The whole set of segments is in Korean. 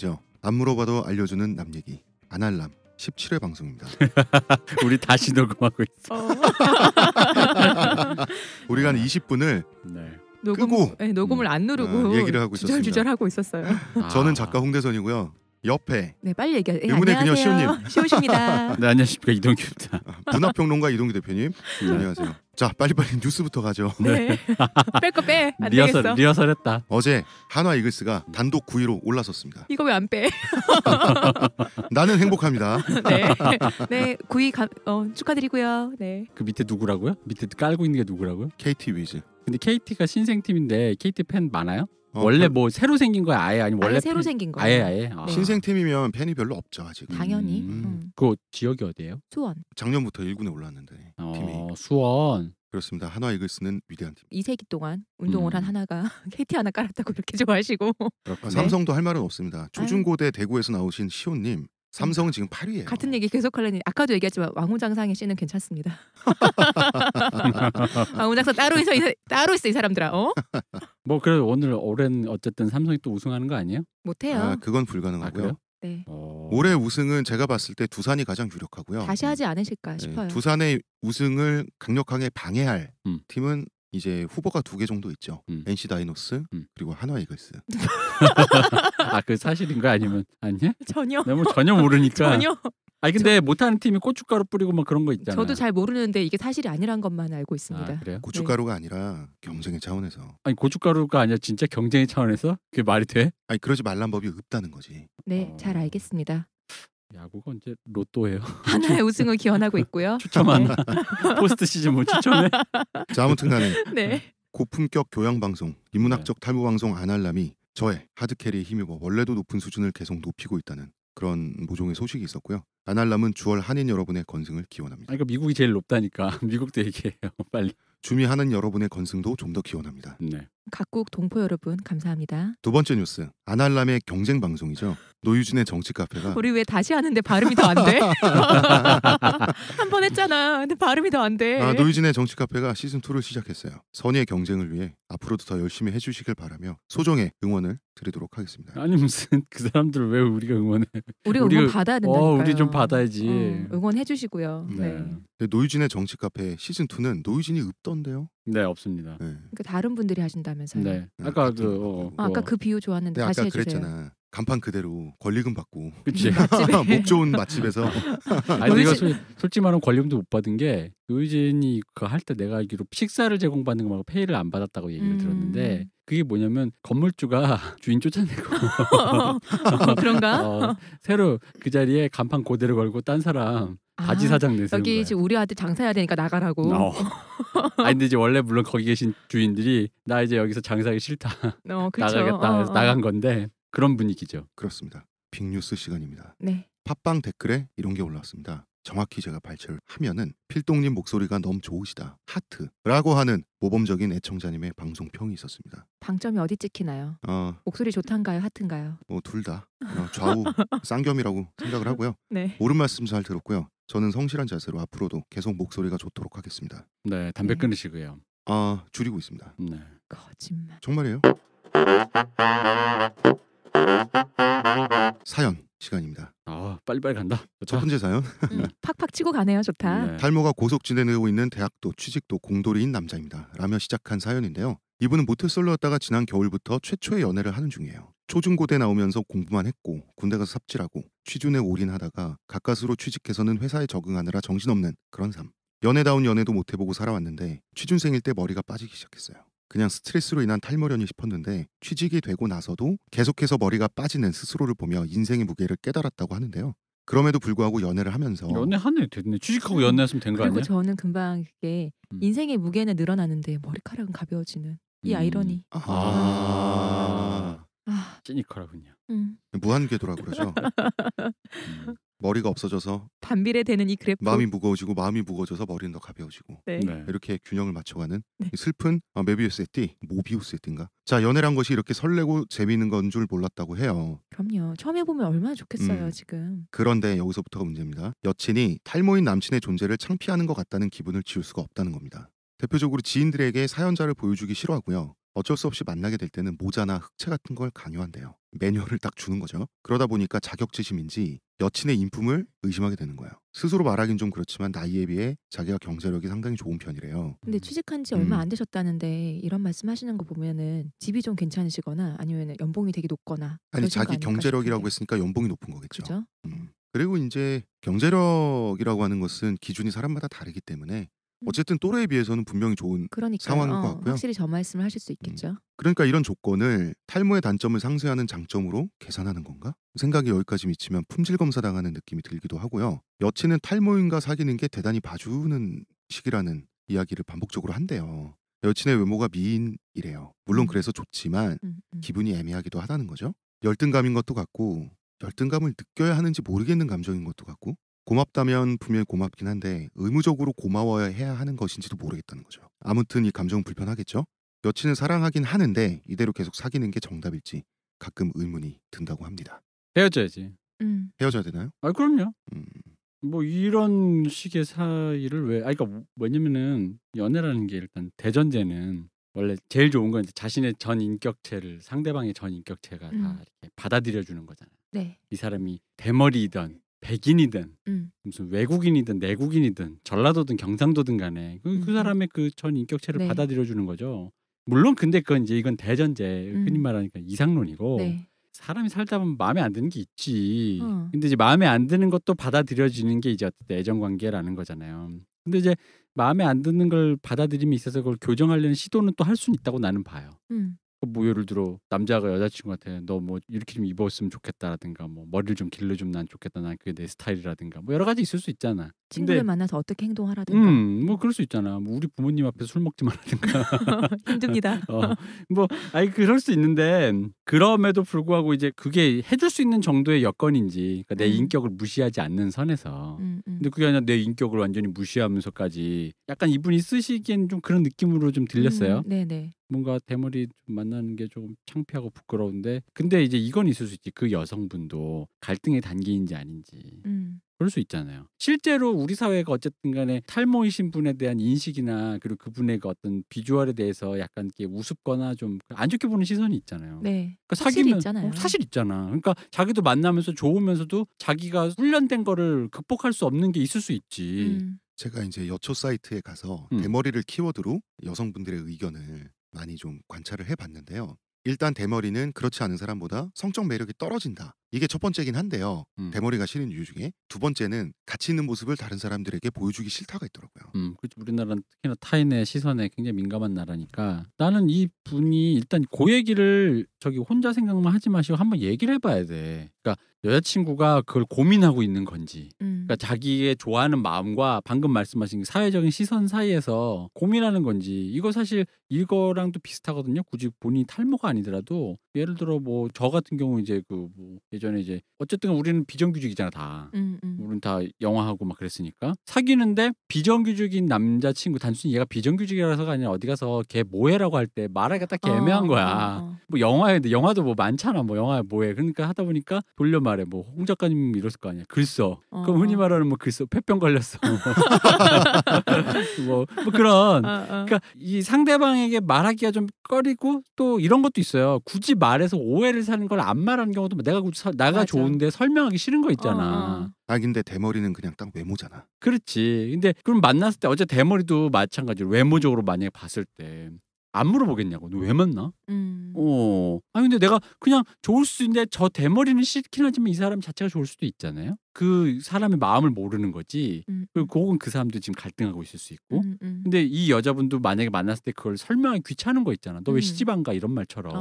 얘기죠. 안 물어봐도 알려주는 남 얘기 아날람 17회 방송입니다. 우리 다시 녹음하고 있어. 우리가 한 20분을 네. 녹음, 끄고 네, 녹음을 안 누르고 어, 얘기를 하고 있었습니다. 하고 있었어요. 저는 아. 작가 홍대선이고요. 옆에 네 빨리 얘기해. 네, 예, 유문의 그녀 시호님. 시호십니다. 네 안녕하십니까 이동규입니다. 아, 문화평론가 이동규 대표님 네. 안녕하세요. 자 빨리빨리 뉴스부터 가죠. 네. 네. 뺄거 빼. 안 리허설 되겠어. 리허설했다. 어제 한화 이글스가 단독 9위로 올라섰습니다. 이거 왜 안 빼? 나는 행복합니다. 네. 네 9위 감, 어, 축하드리고요. 네. 그 밑에 누구라고요? 밑에 깔고 있는 게 누구라고요? KT 위즈. 근데 KT가 신생팀인데 KT 팬 많아요? 어, 원래 뭐 새로 생긴 거야 아예 아니면 원래 아예 새로 팬- 생긴 거야 아예 아예 아. 신생팀이면 팬이 별로 없죠 아직. 음. 당연히 음. 음. 그 지역이 어디예요? 수원 작년부터 1군에 올랐는데 어, 팀이 어, 수원 그렇습니다. 한화 이글스는 위대한 팀. 2세기 동안 운동을 음. 한 하나가 KT 하나 깔았다고 그렇게 좋아하시고 그렇군요. 네. 삼성도 할 말은 없습니다. 초중고대 대구에서 나오신 시온님 삼성은 지금 8위예요. 같은 얘기 계속 하려니 아까도 얘기했지만 왕우장상의 씨는 괜찮습니다. 왕우장상 따로 있어 이, 따로 있어 이 사람들아. 어? 뭐 그래도 오늘 올해는 어쨌든 삼성이 또 우승하는 거 아니에요? 못해요. 아, 그건 불가능하고요. 아, 네. 어... 올해 우승은 제가 봤을 때 두산이 가장 유력하고요. 다시 하지 음. 않으실까 네. 싶어요. 두산의 우승을 강력하게 방해할 음. 팀은 이제 후보가 두 개 정도 있죠. 음. NC 다이노스 음. 그리고 한화 이글스. 아그 사실인가 아니면 아니야? 전혀. 너무 네, 뭐 전혀 모르니까. 전혀. 아니 근데 저... 못하는 팀이 고춧가루 뿌리고 막 뭐 그런 거있잖아 저도 잘 모르는데 이게 사실이 아니란 것만 알고 있습니다. 아, 그래요? 네. 고춧가루가 네. 아니라 경쟁의 차원에서. 아니 고춧가루가 아니라 진짜 경쟁의 차원에서 그게 말이 돼? 아니 그러지 말란 법이 없다는 거지. 네, 어... 잘 알겠습니다. 야구가 이제 로또예요. 하나의 우승을 기원하고 있고요. 추첨한 네. 포스트 시즌 뭐 추첨해. 자 아무튼간에 네. 고품격 교양 방송, 인문학적 네. 탐구 방송 안할람이 저의 하드캐리 힘이고 원래도 높은 수준을 계속 높이고 있다는 그런 모종의 소식이 있었고요. 안할람은 주월 한인 여러분의 건승을 기원합니다. 아, 그러니까 미국이 제일 높다니까 미국도 얘기해요. 빨리. 주미하는 여러분의 건승도 좀 더 기원합니다. 네. 각국 동포 여러분 감사합니다. 두 번째 뉴스 아날람의 경쟁 방송이죠. 노유진의 정치 카페가 우리 왜 다시 하는데 발음이 더 안 돼? 한 번 했잖아. 근데 발음이 더 안 돼. 아, 노유진의 정치 카페가 시즌 2를 시작했어요. 선의 경쟁을 위해 앞으로도 더 열심히 해주시길 바라며 소정의 응원을 드리도록 하겠습니다. 아니 무슨 그 사람들 왜 우리가 응원해? 우리 응원 받아야 된다니까 어, 우리 좀 받아야지. 어, 응원해 주시고요. 네. 네. 노유진의 정치 카페 시즌 2는 노유진이 읊던데요. 네 없습니다. 네. 그러니까 다른 분들이 하신다면서요? 네. 음, 아까 그 어, 아, 아까 그 비유 좋았는데 다시 아까 해주세요. 그랬잖아. 간판 그대로 권리금 받고 그치 목 좋은 맛집에서 아니 내가 솔직히 말하면 권리금도 못 받은 게 노유진이 그 할 때 내가 알기로 식사를 제공받는 거 말고 페이를 안 받았다고 얘기를 음. 들었는데 그게 뭐냐면 건물주가 주인 쫓아내고 어, 그런가 어, 새로 그 자리에 간판 고대로 걸고 딴 사람 바지 아, 사장 내세요. 여기 지금 우리 아들 장사해야 되니까 나가라고. 어. 아니 근데 이제 원래 물론 거기 계신 주인들이 나 이제 여기서 장사하기 싫다. 어, 그렇죠. 나가겠다. 어, 어. 나간 건데 그런 분위기죠. 그렇습니다. 빅뉴스 시간입니다. 네. 팟빵 댓글에 이런 게 올라왔습니다. 정확히 제가 발췌를 하면은 필동님 목소리가 너무 좋으시다 하트라고 하는 모범적인 애청자님의 방송평이 있었습니다. 방점이 어디 찍히나요? 어, 목소리 좋단가요 하튼가요 뭐 둘다 어, 좌우 쌍겸이라고 생각을 하고요. 네. 옳은 말씀 잘 들었고요. 저는 성실한 자세로 앞으로도 계속 목소리가 좋도록 하겠습니다. 네, 담배 네. 끊으시고요. 아, 줄이고 있습니다. 네. 거짓말. 정말이에요? 사연 시간입니다. 아 빨리빨리 간다. 좋다. 첫 번째 사연. 음, 네. 팍팍 치고 가네요. 좋다. 네. 탈모가 고속 진행되고 있는 대학도 취직도 공돌이인 남자입니다. 라며 시작한 사연인데요. 이분은 모태솔로였다가 지난 겨울부터 최초의 연애를 하는 중이에요. 초중고대 나오면서 공부만 했고 군대 가서 삽질하고 취준에 올인하다가 가까스로 취직해서는 회사에 적응하느라 정신없는 그런 삶. 연애다운 연애도 못 해보고 살아왔는데 취준생일 때 머리가 빠지기 시작했어요. 그냥 스트레스로 인한 탈모련이 싶었는데 취직이 되고 나서도 계속해서 머리가 빠지는 스스로를 보며 인생의 무게를 깨달았다고 하는데요. 그럼에도 불구하고 연애를 하면서 연애하네 됐네 취직하고 음. 연애했으면 된 거 아니야? 그리고 저는 금방 그게 음. 인생의 무게는 늘어나는데 머리카락은 가벼워지는 이 음. 아이러니. 음. 아, 아. 찌니컬하군요. 음. 무한 궤도라 그러죠. 음. 머리가 없어져서 반비례 되는 이 그래프 마음이 무거워지고 마음이 무거워져서 머리는 더 가벼워지고 네. 네. 이렇게 균형을 맞춰가는 네. 슬픈 아, 메비우스의 띠 모비우스의 띠인가 자 연애란 것이 이렇게 설레고 재미있는 건 줄 몰랐다고 해요 그럼요 처음 해보면 얼마나 좋겠어요 음. 지금 그런데 여기서부터가 문제입니다 여친이 탈모인 남친의 존재를 창피하는 것 같다는 기분을 지울 수가 없다는 겁니다 대표적으로 지인들에게 사연자를 보여주기 싫어하고요 어쩔 수 없이 만나게 될 때는 모자나 흑채 같은 걸 강요한대요. 매뉴얼을 딱 주는 거죠. 그러다 보니까 자격지심인지 여친의 인품을 의심하게 되는 거예요. 스스로 말하긴 좀 그렇지만 나이에 비해 자기가 경제력이 상당히 좋은 편이래요. 근데 음. 취직한 지 얼마 음. 안 되셨다는데 이런 말씀하시는 거 보면은 집이 좀 괜찮으시거나 아니면 연봉이 되게 높거나 아니 자기 경제력이라고 했으니까 연봉이 높은 거겠죠. 그죠? 음. 그리고 이제 경제력이라고 하는 것은 기준이 사람마다 다르기 때문에 음. 어쨌든 또래에 비해서는 분명히 좋은 그러니까요. 상황인 것 어, 같고요. 확실히 저 말씀을 하실 수 음. 있겠죠. 그러니까 이런 조건을 탈모의 단점을 상쇄하는 장점으로 계산하는 건가? 생각이 여기까지 미치면 품질 검사 당하는 느낌이 들기도 하고요. 여친은 탈모인과 사귀는 게 대단히 봐주는 식이라는 이야기를 반복적으로 한대요. 여친의 외모가 미인이래요. 물론 음. 그래서 좋지만 기분이 애매하기도 하다는 거죠. 열등감인 것도 같고 열등감을 느껴야 하는지 모르겠는 감정인 것도 같고 고맙다면 분명히 고맙긴 한데 의무적으로 고마워야 해야 하는 것인지도 모르겠다는 거죠. 아무튼 이감정 불편하겠죠? 여친을 사랑하긴 하는데 이대로 계속 사귀는 게 정답일지 가끔 의문이 든다고 합니다. 헤어져야지. 음. 헤어져야 되나요? 아 그럼요. 음. 뭐 이런 식의 사이를 왜? 아 그러니까 뭐냐면은 연애라는 게 일단 대전제는 원래 제일 좋은 건 자신의 전 인격체를 상대방의 전 인격체가 음. 다 이렇게 받아들여 주는 거잖아요. 네. 이 사람이 대머리이던 백인이든 음. 무슨 외국인이든 내국인이든 전라도든 경상도든 간에 그, 그 사람의 그 전 인격체를 네. 받아들여 주는 거죠. 물론 근데 그건 이제 이건 대전제 음. 흔히 말하니까 이상론이고 네. 사람이 살다 보면 마음에 안 드는 게 있지. 어. 근데 이제 마음에 안 드는 것도 받아들여지는 게 이제 어쨌든 애정 관계라는 거잖아요. 근데 이제 마음에 안 드는 걸 받아들임에 있어서 그걸 교정하려는 시도는 또 할 수는 있다고 나는 봐요. 음. 뭐 그 예를 들어 남자가 여자친구한테 너 뭐 이렇게 좀 입었으면 좋겠다라든가 뭐 머리를 좀 길러주면 난 좋겠다 난 그게 내 스타일이라든가 뭐 여러 가지 있을 수 있잖아 친구를 근데, 만나서 어떻게 행동하라든가 음 뭐 그럴 수 있잖아 뭐 우리 부모님 앞에서 술 먹지 말라든가 힘듭니다 어뭐 아니 그럴 수 있는데 그럼에도 불구하고 이제 그게 해줄 수 있는 정도의 여건인지 그러니까 내 음. 인격을 무시하지 않는 선에서 음, 음. 근데 그게 아니라 내 인격을 완전히 무시하면서까지 약간 이분이 쓰시기엔 좀 그런 느낌으로 좀 음, 들렸어요 네네 네. 뭔가 대머리 좀 만나는 게 조금 창피하고 부끄러운데 근데 이제 이건 있을 수 있지 그 여성분도 갈등의 단계인지 아닌지 음. 그럴 수 있잖아요. 실제로 우리 사회가 어쨌든 간에 탈모이신 분에 대한 인식이나 그리고 그분의 그 어떤 비주얼에 대해서 약간 이렇게 우습거나 좀안 그 좋게 보는 시선이 있잖아요. 네. 그러니까 사실 사귀 있잖아요. 어, 사실 있잖아. 그러니까 자기도 만나면서 좋으면서도 자기가 훈련된 거를 극복할 수 없는 게 있을 수 있지. 음. 제가 이제 여초 사이트에 가서 음. 대머리를 키워드로 여성분들의 의견을 많이 좀 관찰을 해봤는데요. 일단 대머리는 그렇지 않은 사람보다 성적 매력이 떨어진다. 이게 첫 번째긴 한데요. 음. 대머리가 싫은 이유 중에 두 번째는 가치 있는 모습을 다른 사람들에게 보여주기 싫다가 있더라고요. 음, 그렇죠. 우리나라는 특히나 타인의 시선에 굉장히 민감한 나라니까 나는 이 분이 일단 고그 얘기를 저기 혼자 생각만 하지 마시고 한번 얘기를 해봐야 돼. 그러니까 여자친구가 그걸 고민하고 있는 건지 음. 그러니까 자기의 좋아하는 마음과 방금 말씀하신 그 사회적인 시선 사이에서 고민하는 건지 이거 사실 이거랑도 비슷하거든요 굳이 본인이 탈모가 아니더라도 예를 들어 뭐 저 같은 경우 이제 그뭐 예전에 이제 어쨌든 우리는 비정규직이잖아 다 음, 음. 우리는 다 영화하고 막 그랬으니까 사귀는데 비정규직인 남자친구 단순히 얘가 비정규직이라서가 아니라 어디 가서 걔 뭐해라고 할 때 말하기가 딱 어, 애매한 어, 거야 어, 어. 뭐 영화에 영화도 뭐 많잖아 뭐 영화에 뭐해 그러니까 하다 보니까 돌려 말해 뭐 홍 작가님 이랬을 거 아니야 글써 어. 그럼 흔히 말하는 뭐 글써 폐병 걸렸어 뭐, 뭐 그런 어, 어. 그러니까 이 상대방에게 말하기가 좀 꺼리고 또 이런 것도 있어요 굳이 말해서 오해를 사는 걸 안 말하는 경우도 뭐 내가 사, 나가 맞아. 좋은데 설명하기 싫은 거 있잖아 어, 어. 아 근데 대머리는 그냥 딱 외모잖아 그렇지 근데 그럼 만났을 때 어제 대머리도 마찬가지로 외모적으로 만약에 봤을 때안 물어보겠냐고 너 왜 만나? 음. 어. 아 근데 내가 그냥 좋을 수 있는데 저 대머리는 싫긴 하지만 이 사람 자체가 좋을 수도 있잖아요. 그 사람의 마음을 모르는 거지. 음. 그 혹은 음. 그 사람도 지금 갈등하고 있을 수 있고. 음, 음, 근데 이 여자분도 만약에 만났을 때 그걸 설명하기 귀찮은 거 있잖아. 너왜 음. 시집안가 이런 말처럼. 어,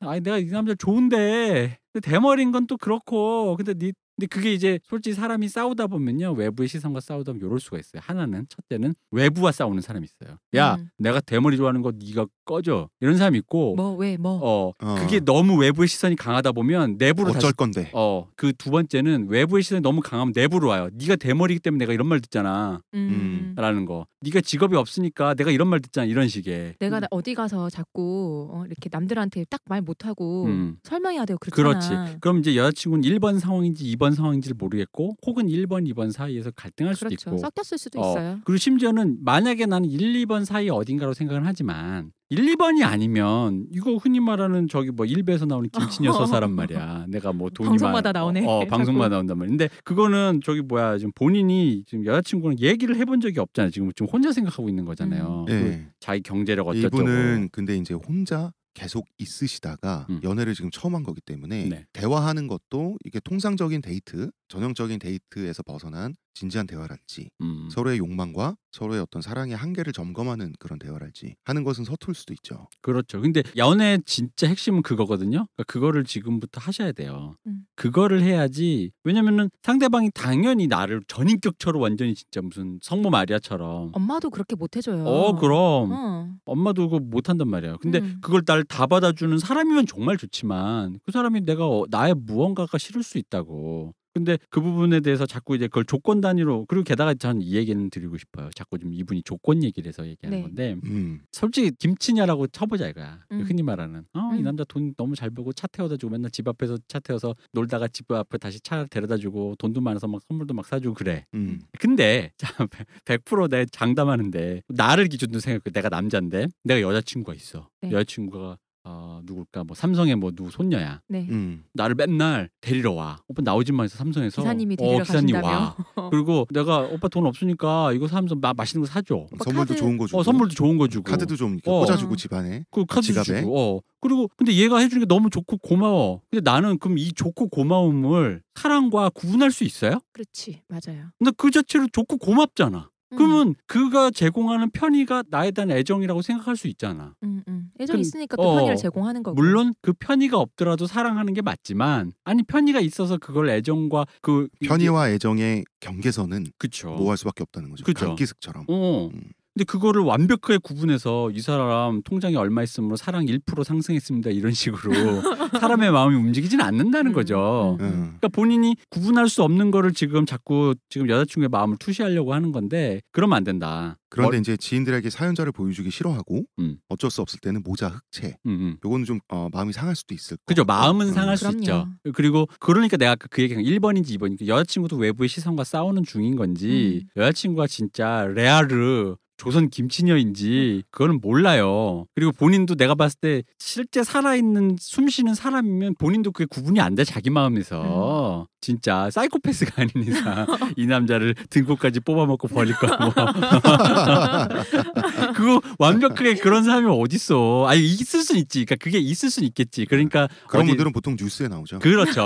어. 아니 내가 이 남자 좋은데 대머리인 건 또 그렇고 근데 네 근데 그게 이제 솔직히 사람이 싸우다 보면요 외부의 시선과 싸우다 보면 이럴 수가 있어요. 하나는 첫째는 외부와 싸우는 사람이 있어요. 야 음. 내가 대머리 좋아하는 거 네가 꺼져 이런 사람이 있고 뭐 왜 뭐? 어, 어. 그게 너무 외부의 시선이 강하다 보면 내부로 어쩔 다시, 건데. 어그 두 번째는 외부의 시선이 너무 강하면 내부로 와요. 네가 대머리기 이 때문에 내가 이런 말 듣잖아. 음. 라는 거. 네가 직업이 없으니까 내가 이런 말 듣잖아 이런 식의. 내가 음. 어디 가서 자꾸 어, 이렇게 남들한테 딱 말 못하고 음. 설명해야 돼요. 그렇잖아. 그렇지. 그럼 이제 여자친구는 1번 상황인지 2번 번 상황인지를 모르겠고 혹은 1번, 2번 사이에서 갈등할 그렇죠. 수도 있고 섞였을 수도 어. 있어요. 그리고 심지어는 만약에 나는 1, 2번 사이 어딘가로 생각을 하지만 1, 2번이 아니면 이거 흔히 말하는 저기 뭐1배에서 나오는 김치녀 서사람 말이야. 내가 뭐 돈이 방송마다 많... 나오네. 어, 어 방송마다 나온단 말이야. 근데 그거는 저기 뭐야 지금 본인이 지금 여자친구랑 얘기를 해본 적이 없잖아. 지금 지금 혼자 생각하고 있는 거잖아요. 음. 네. 그 자기 경제력 어쩌고. 이분은 근데 이제 혼자 계속 있으시다가 음. 연애를 지금 처음 한 거기 때문에 네. 대화하는 것도 이게 통상적인 데이트, 전형적인 데이트에서 벗어난 진지한 대화를 지 음. 서로의 욕망과 서로의 어떤 사랑의 한계를 점검하는 그런 대화랄지 하는 것은 서툴 수도 있죠. 그렇죠. 근데 연애 진짜 핵심은 그거거든요. 그러니까 그거를 지금부터 하셔야 돼요. 음. 그거를 해야지 왜냐면은 상대방이 당연히 나를 전인격처럼 완전히 진짜 무슨 성모 마리아처럼 엄마도 그렇게 못 해줘요. 어 그럼 어. 엄마도 그거 못 한단 말이에요. 근데 음. 그걸 날 다 받아주는 사람이면 정말 좋지만 그 사람이 내가 어, 나의 무언가가 싫을 수 있다고 근데 그 부분에 대해서 자꾸 이제 그걸 조건 단위로 그리고 게다가 저는 이 얘기는 드리고 싶어요. 자꾸 좀 이분이 조건 얘기를 해서 얘기하는 네. 건데 음. 솔직히 김치냐라고 쳐보자 이거야. 음. 흔히 말하는 어이 음. 남자 돈 너무 잘 벌고 차 태워다 주고 맨날 집 앞에서 차 태워서 놀다가 집 앞에 다시 차 데려다 주고 돈도 많아서 막 선물도 막 사주고 그래. 음. 근데 자 100%내 장담하는데 나를 기준으로 생각해 내가 남자인데 내가 여자친구가 있어. 네. 여자친구가 어 누굴까 뭐 삼성의 뭐 누구 손녀야. 네. 음. 나를 맨날 데리러 와. 오빠 나오지 마해서 삼성에서 기사님이 어, 데리러 어, 기사님 와. 가신다며? 그리고 내가 오빠 돈 없으니까 이거 삼성 마, 맛있는 거 사줘. 선물도 카드- 좋은 거 주고. 어 선물도 좋은 거 주고. 카드도 좀 이렇게 어. 꽂아주고 집안에. 그 카드 지갑에? 주고. 어. 그리고 근데 얘가 해주는게 너무 좋고 고마워. 근데 나는 그럼 이 좋고 고마움을 사랑과 구분할 수 있어요? 그렇지 맞아요. 근데 그 자체로 좋고 고맙잖아. 음. 그러면 음. 그가 제공하는 편의가 나에 대한 애정이라고 생각할 수 있잖아. 음, 음. 애정 그, 있으니까 그 어, 편의를 제공하는 거고. 물론 그 편의가 없더라도 사랑하는 게 맞지만 아니 편의가 있어서 그걸 애정과 그 편의와 애정의 경계선은 그쵸. 모호할 뭐 수밖에 없다는 거죠. 그쵸. 강기석처럼. 어. 음. 근데 그거를 완벽하게 구분해서 이 사람 통장에 얼마 있으므로 사랑 1% 상승했습니다 이런 식으로 사람의 마음이 움직이진 않는다는 음, 거죠. 음, 음. 음. 그러니까 본인이 구분할 수 없는 거를 지금 자꾸 지금 여자친구의 마음을 투시하려고 하는 건데 그러면 안 된다. 그런데 어... 이제 지인들에게 사연자를 보여주기 싫어하고 음. 어쩔 수 없을 때는 모자 흑채 요거는 좀 어, 마음이 상할 수도 있을 거요 그죠 마음은 상할 수 그럼요. 있죠. 그리고 그러니까 내가 아까 그 얘기한 1번인지 2번인지 여자친구도 외부의 시선과 싸우는 중인 건지 여자친구가 진짜 레알르 조선 김치녀인지 음. 그거는 몰라요. 그리고 본인도 내가 봤을 때 실제 살아있는 숨쉬는 사람이면 본인도 그게 구분이 안 돼 자기 마음에서. 음. 진짜 사이코패스가 아닌 이상 이 남자를 등골까지 뽑아먹고 버릴 거고 야 뭐. 그거 완벽하게 그런 사람이 어디있어 아니 있을 순 있지 그러니까 그게 있을 순 있겠지 그러니까 그런 어디... 분들은 보통 뉴스에 나오죠 그렇죠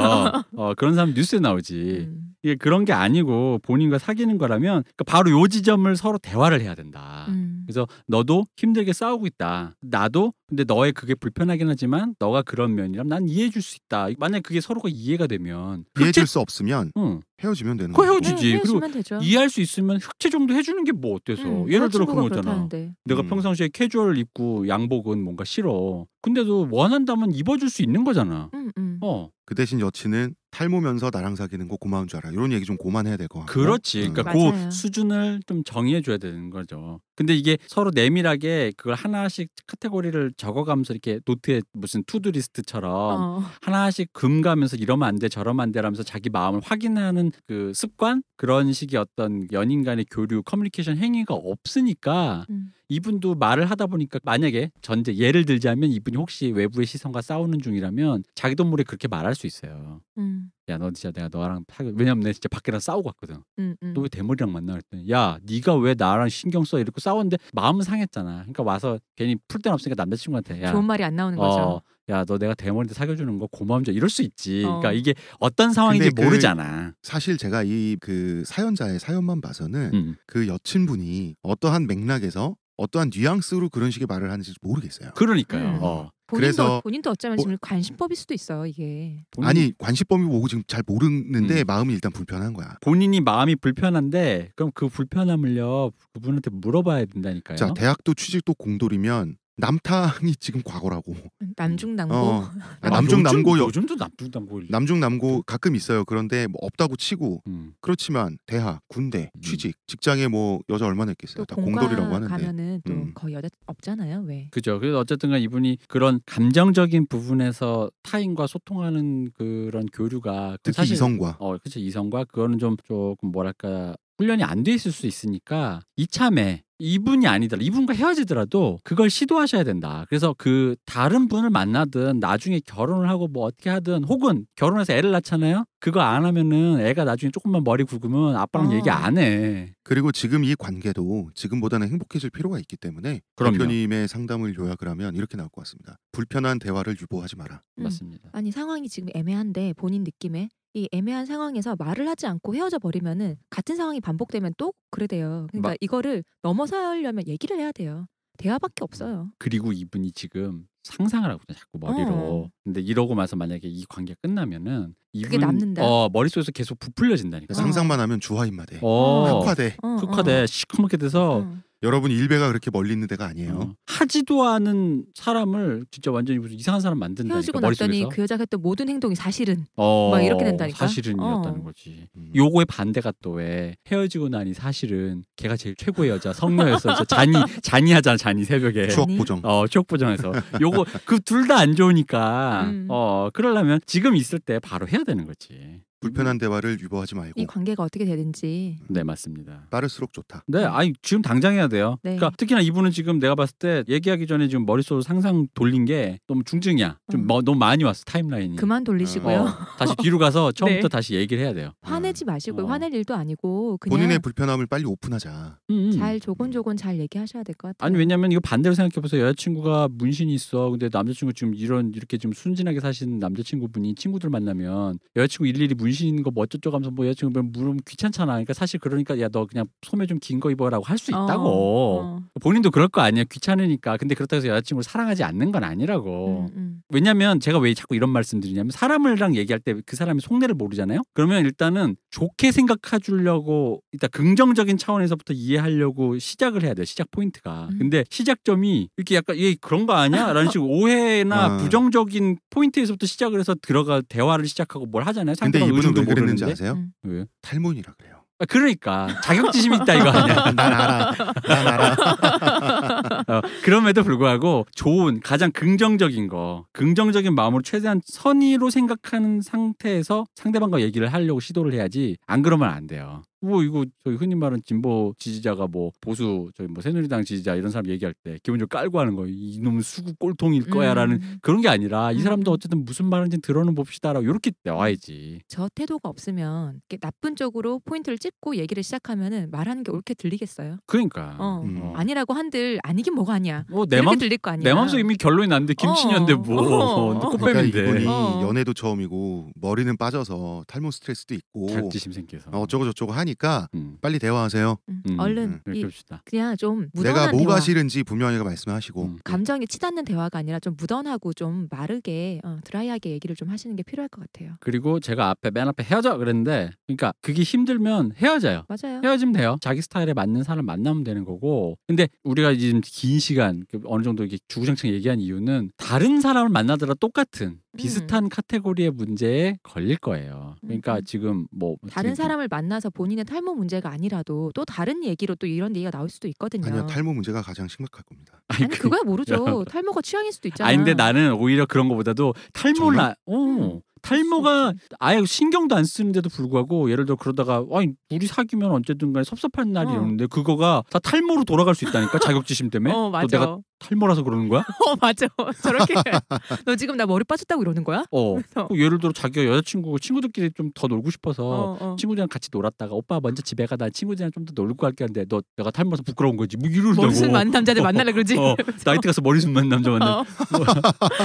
어, 그런 사람 뉴스에 나오지 음. 이게 그런 게 아니고 본인과 사귀는 거라면 그러니까 바로 요 지점을 서로 대화를 해야 된다 음. 그래서 너도 힘들게 싸우고 있다 나도 근데 너의 그게 불편하긴 하지만 너가 그런 면이라면 난 이해해 줄 수 있다. 만약 그게 서로가 이해가 되면 이해해 줄수 없으면 응. 헤어지면 되는 거. 헤어지지. 응, 네, 그리고 되죠. 이해할 수 있으면 흑채 정도 해주는 게 뭐 어때서? 응, 음, 예를 들어 그런 거잖아. 내가 음. 평상시에 캐주얼 입고 양복은 뭔가 싫어. 근데도 원한다면 입어줄 수 있는 거잖아. 음, 음. 어. 그 대신 여친은 탈모면서 나랑 사귀는 거 고마운 줄 알아. 이런 얘기 좀 고만해야 될 거 같고. 그렇지. 응. 그러니까 그 맞아요. 그 수준을 좀 정의해 줘야 되는 거죠. 근데 이게 서로 내밀하게 그걸 하나씩 카테고리를 적어가면서 이렇게 노트에 무슨 투두 리스트처럼 어. 하나씩 금가면서 이러면 안 돼, 저러면 안 돼라면서 자기 마음을 확인하는 그 습관 그런 식의 어떤 연인 간의 교류 커뮤니케이션 행위가 없으니까 음. 이분도 말을 하다 보니까 만약에 전제 예를 들자면 이분이 혹시 외부의 시선과 싸우는 중이라면 자기도 물르 그렇게 말할 수 있어요. 음. 야너 진짜 내가 너랑 사귀 왜냐면 내가 진짜 밖에랑 싸우고 왔거든. 음, 음. 너왜 대머리랑 만나 그랬더니 야 네가 왜 나랑 신경 써 이렇게 싸웠는데 마음은 상했잖아. 그러니까 와서 괜히 풀 데는 없으니까 남자친구한테 야, 좋은 말이 안 나오는 거죠. 어, 야너 내가 대머리한사겨주는거고마운줄 이럴 수 있지. 어. 그러니까 이게 어떤 상황인지 그, 모르잖아. 사실 제가 이 그 사연자의 사연만 봐서는 음. 그 여친분이 어떠한 맥락에서 어떠한 뉘앙스로 그런 식의 말을 하는지 모르겠어요. 그러니까요. 음. 어. 어. 본인도, 그래서 본인도 어쩌면 뭐 지금 관심법일 수도 있어요 이게 본인... 아니 관심법이 뭐고 지금 잘 모르는데 음. 마음이 일단 불편한 거야 본인이 마음이 불편한데 그럼 그 불편함을요 그분한테 물어봐야 된다니까요 자 대학도 취직도 공돌이면 남탕이 지금 과거라고. 남중남고. 어, 아, 남중남고 요즘, 도 남중남고. 남중남고 가끔 있어요. 그런데 뭐 없다고 치고 음. 그렇지만 대학, 군대, 음. 취직, 직장에 뭐 여자 얼마나 있겠어요. 다 공돌이라고 하는데. 가면은 또 음. 거의 여자 없잖아요. 왜? 그죠. 그래서 어쨌든간 이분이 그런 감정적인 부분에서 타인과 소통하는 그런 교류가 그 특히 사실, 이성과. 어, 그렇죠. 이성과 그거는 좀 조금 뭐랄까 훈련이 안 돼 있을 수 있으니까 이참에 이분이 아니더라 이분과 헤어지더라도 그걸 시도하셔야 된다 그래서 그 다른 분을 만나든 나중에 결혼을 하고 뭐 어떻게 하든 혹은 결혼해서 애를 낳잖아요 그거 안 하면은 애가 나중에 조금만 머리 굵으면 아빠랑 아. 얘기 안 해. 그리고 지금 이 관계도 지금보다는 행복해질 필요가 있기 때문에 그럼요. 대표님의 상담을 요약을 하면 이렇게 나올 것 같습니다. 불편한 대화를 유보하지 마라. 음. 맞습니다. 아니 상황이 지금 애매한데 본인 느낌에 이 애매한 상황에서 말을 하지 않고 헤어져 버리면은 같은 상황이 반복되면 또 그래대요. 그러니까 마- 이거를 넘어서려면 얘기를 해야 돼요. 대화밖에 없어요. 그리고 이분이 지금 상상을 하고 자꾸 머리로. 어. 근데 이러고 나서 만약에 이 관계가 끝나면은 이게 남는다. 어, 머릿속에서 계속 부풀려진다니까. 상상만 하면 주화 인맛에 어. 흑화돼. 어, 어 흑화돼 어. 시커멓게 돼서 어. 여러분 일베가 그렇게 멀리 있는 데가 아니에요. 어. 하지도 않은 사람을 진짜 완전히 무슨 이상한 사람 만든다 헤어지고 났더니 그 여자가 했던 모든 행동이 사실은 어, 막 이렇게 된다니까. 사실은이었다는 어. 거지. 음. 요거의 반대가 또 왜 헤어지고 나니 사실은 걔가 제일 최고의 여자 성녀였어. 잔이 잔이 하잖아 잔이 새벽에. 추억 보정. 어 추억 보정에서 요거 그 둘 다 안 좋으니까 음. 어 그러려면 지금 있을 때 바로 해야 되는 거지. 불편한 대화를 유보하지 말고 이 관계가 어떻게 되는지 네 맞습니다. 빠를수록 좋다. 네, 음. 아니 지금 당장 해야 돼요. 네. 그러니까 특히나 이분은 지금 내가 봤을 때 얘기하기 전에 지금 머릿속으로 상상 돌린 게 너무 중증이야. 좀 어. 뭐, 너무 많이 왔어 타임라인이. 그만 돌리시고요. 어, 다시 뒤로 가서 처음부터 네. 다시 얘기를 해야 돼요. 화내지 음. 마시고요. 어. 화낼 일도 아니고 그냥 본인의 불편함을 빨리 오픈하자. 음, 음. 잘 조곤조곤 잘 얘기하셔야 될 것 같아요. 아니 왜냐면 이거 반대로 생각해 보세요. 여자친구가 문신이 있어. 근데 남자친구 지금 이런 이렇게 좀 순진하게 사시는 남자친구분이 친구들 만나면 여자친구 일일이 문 문신인 거뭐 어쩌고 하면서 뭐 여자친구 물으면 귀찮잖아. 그러니까 사실 그러니까 야 너 그냥 소매 좀 긴 거 입어라고 할수 어, 있다고. 어, 어. 본인도 그럴 거 아니야. 귀찮으니까. 근데 그렇다고 해서 여자친구를 사랑하지 않는 건 아니라고. 음, 음. 왜냐면 제가 왜 자꾸 이런 말씀드리냐면 사람을랑 얘기할 때 그사람이 속내를 모르잖아요. 그러면 일단은 좋게 생각해 주려고 일단 긍정적인 차원에서부터 이해하려고 시작을 해야 돼요. 시작 포인트가. 음. 근데 시작점이 이렇게 약간 얘 그런 거 아니야? 라는 식으로 오해나 아. 부정적인 포인트에서부터 시작을 해서 들어가 대화를 시작하고 뭘 하잖아요. 상대방 그분은 왜그는지 모르는데? 아세요? 응. 음. 왜? 탈모니라 그래요. 아, 그러니까 자격지심 이 있다 이거 아니야? 난 알아, 난 알아. 어, 그럼에도 불구하고 좋은 가장 긍정적인 거, 긍정적인 마음으로 최대한 선의로 생각하는 상태에서 상대방과 얘기를 하려고 시도를 해야지 안 그러면 안 돼요. 뭐 이거 저희 흔히 말하는 진보 지지자가 뭐 보수 저희 뭐 새누리당 지지자 이런 사람 얘기할 때 기본적으로 깔고 하는 거이놈 수구 꼴통일 거야라는 음. 그런 게 아니라 이 사람도 음. 어쨌든 무슨 말인지 들어는 봅시다라고 이렇게 나와야지. 저 태도가 없으면 나쁜 쪽으로 포인트를 찍고 얘기를 시작하면은 말하는 게 옳게 들리겠어요. 그러니까 어. 음. 음. 아니라고 한들 아니긴 뭐가 아니야. 어, 뭐 내맘 들릴 거 아니야. 내 마음속 이미 결론이 났는데 김신현데 어. 뭐 어. 뭐 어. 꽃뱀인데. 그러니까 이분이 어. 연애도 처음이고 머리는 빠져서 탈모 스트레스도 있고 자심 생겨서 어, 어쩌고 저쩌고 하니. 하니까 음. 빨리 대화하세요. 음, 음, 음. 얼른 네, 이, 그냥 좀 내가 뭐가 대화. 싫은지 분명히 말씀하시고 네. 감정에 치닫는 대화가 아니라 좀 무던하고 좀 마르게 어, 드라이하게 얘기를 좀 하시는 게 필요할 것 같아요. 그리고 제가 앞에 맨 앞에 헤어져 그랬는데 그러니까 그게 힘들면 헤어져요. 맞아요. 헤어지면 돼요. 자기 스타일에 맞는 사람 만나면 되는 거고 근데 우리가 지금 긴 시간 그 어느 정도 이게 주구장창 얘기한 이유는 다른 사람을 만나더라 똑같은 비슷한 음. 카테고리의 문제에 걸릴 거예요. 그러니까 음. 지금 뭐 다른 사람을 만나서 본인의 탈모 문제가 아니라도 또 다른 얘기로 또 이런 얘기가 나올 수도 있거든요. 아니요, 탈모 문제가 가장 심각할 겁니다. 아니, 아니 그 그거야 모르죠. 탈모가 취향일 수도 있잖아. 아 근데 나는 오히려 그런 거보다도 탈모나 어, 음. 탈모가 아예 신경도 안 쓰는데도 불구하고 예를 들어 그러다가 아니 우리 사귀면 언제든간 섭섭한 날이 어. 오는데 그거가 다 탈모로 돌아갈 수 있다니까 자격지심 때문에 어, 맞아. 내가 탈모라서 그러는 거야? 어 맞아 저렇게 너 지금 나 머리 빠졌다고 이러는 거야? 어 그래서. 예를 들어 자기가 여자친구 친구들끼리 좀 더 놀고 싶어서 어, 어. 친구들이랑 같이 놀았다가 오빠 먼저 집에 가나 친구들이랑 좀 더 놀고 갈게 하는데 너 내가 탈모라서 부끄러운 거지 뭐이러고 머리숱 많은 남자들 만나라 그러지 어, 어. 나이트 가서 머리숱 많은 남자 만나 어. 뭐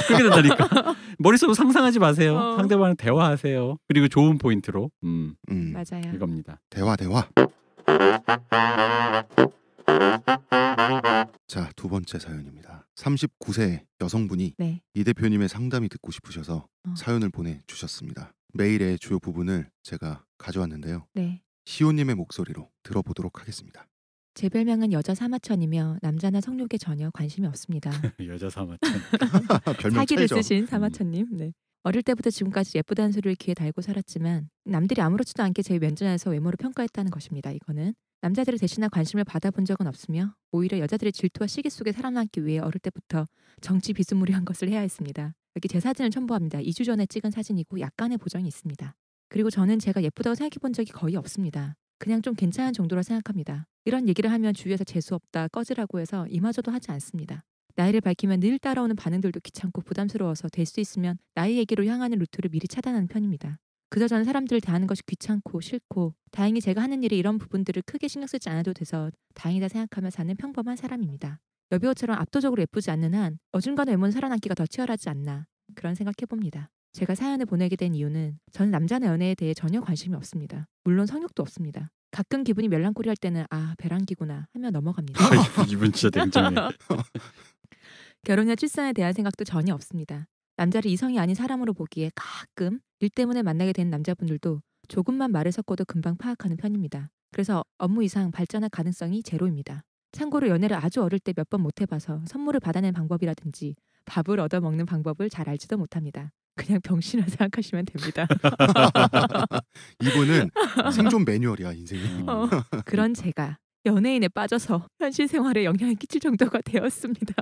그렇게 된다니까 머릿속 상상하지 마세요 어. 상대방은 대화하세요 그리고 좋은 포인트로 음, 음. 맞아요 이겁니다 대화 대화 자, 두 번째 사연입니다. 39세 여성분이 네. 이 대표님의 상담이 듣고 싶으셔서 어. 사연을 보내주셨습니다. 메일의 주요 부분을 제가 가져왔는데요. 네. 시호님의 목소리로 들어보도록 하겠습니다. 제 별명은 여자 사마천이며 남자나 성욕에 전혀 관심이 없습니다. 여자 사마천. 사기를 차이죠. 쓰신 음. 사마천님. 네. 어릴 때부터 지금까지 예쁘다는 소리를 귀에 달고 살았지만 남들이 아무렇지도 않게 제 면전에서 외모를 평가했다는 것입니다. 이거는 남자들을 대신한 관심을 받아본 적은 없으며 오히려 여자들의 질투와 시기 속에 살아남기 위해 어릴 때부터 정치 비스무리한 것을 해야 했습니다. 여기 제 사진을 첨부합니다. 2주 전에 찍은 사진이고 약간의 보정이 있습니다. 그리고 저는 제가 예쁘다고 생각해 본 적이 거의 없습니다. 그냥 좀 괜찮은 정도라 생각합니다. 이런 얘기를 하면 주위에서 재수없다 꺼지라고 해서 이마저도 하지 않습니다. 나이를 밝히면 늘 따라오는 반응들도 귀찮고 부담스러워서 될 수 있으면 나이 얘기로 향하는 루트를 미리 차단하는 편입니다. 그저저는 사람들을 대하는 것이 귀찮고 싫고 다행히 제가 하는 일이 이런 부분들을 크게 신경 쓰지 않아도 돼서 다행이다 생각하며 사는 평범한 사람입니다. 여배우처럼 압도적으로 예쁘지 않는 한 어중간 외모는 살아남기가 더 치열하지 않나 그런 생각해봅니다. 제가 사연을 보내게 된 이유는 저는 남자나 연애에 대해 전혀 관심이 없습니다. 물론 성욕도 없습니다. 가끔 기분이 멜랑코리할 때는 아 배란기구나 하며 넘어갑니다. 아, 이분 진짜 냉정해. 결혼이나 출산에 대한 생각도 전혀 없습니다. 남자를 이성이 아닌 사람으로 보기에 가끔 일 때문에 만나게 된 남자분들도 조금만 말을 섞어도 금방 파악하는 편입니다. 그래서 업무 이상 발전할 가능성이 제로입니다. 참고로 연애를 아주 어릴 때 몇 번 못 해봐서 선물을 받아낸 방법이라든지 밥을 얻어먹는 방법을 잘 알지도 못합니다. 그냥 병신을 생각하시면 됩니다. 이분은 생존 매뉴얼이야 인생이. 어, 그런 제가 연예인에 빠져서 현실 생활에 영향을 끼칠 정도가 되었습니다.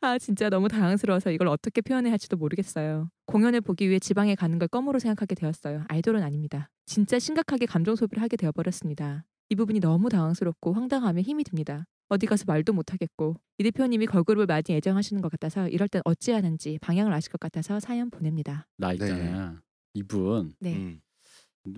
아 진짜 너무 당황스러워서 이걸 어떻게 표현해야 할지도 모르겠어요. 공연을 보기 위해 지방에 가는 걸 껌으로 생각하게 되었어요. 아이돌은 아닙니다. 진짜 심각하게 감정 소비를 하게 되어버렸습니다. 이 부분이 너무 당황스럽고 황당함에 힘이 듭니다. 어디 가서 말도 못하겠고 이 대표님이 걸그룹을 많이 애정하시는 것 같아서 이럴 땐 어찌 하는지 방향을 아실 것 같아서 사연 보냅니다. 나있잖아 네. 이분 네. 음.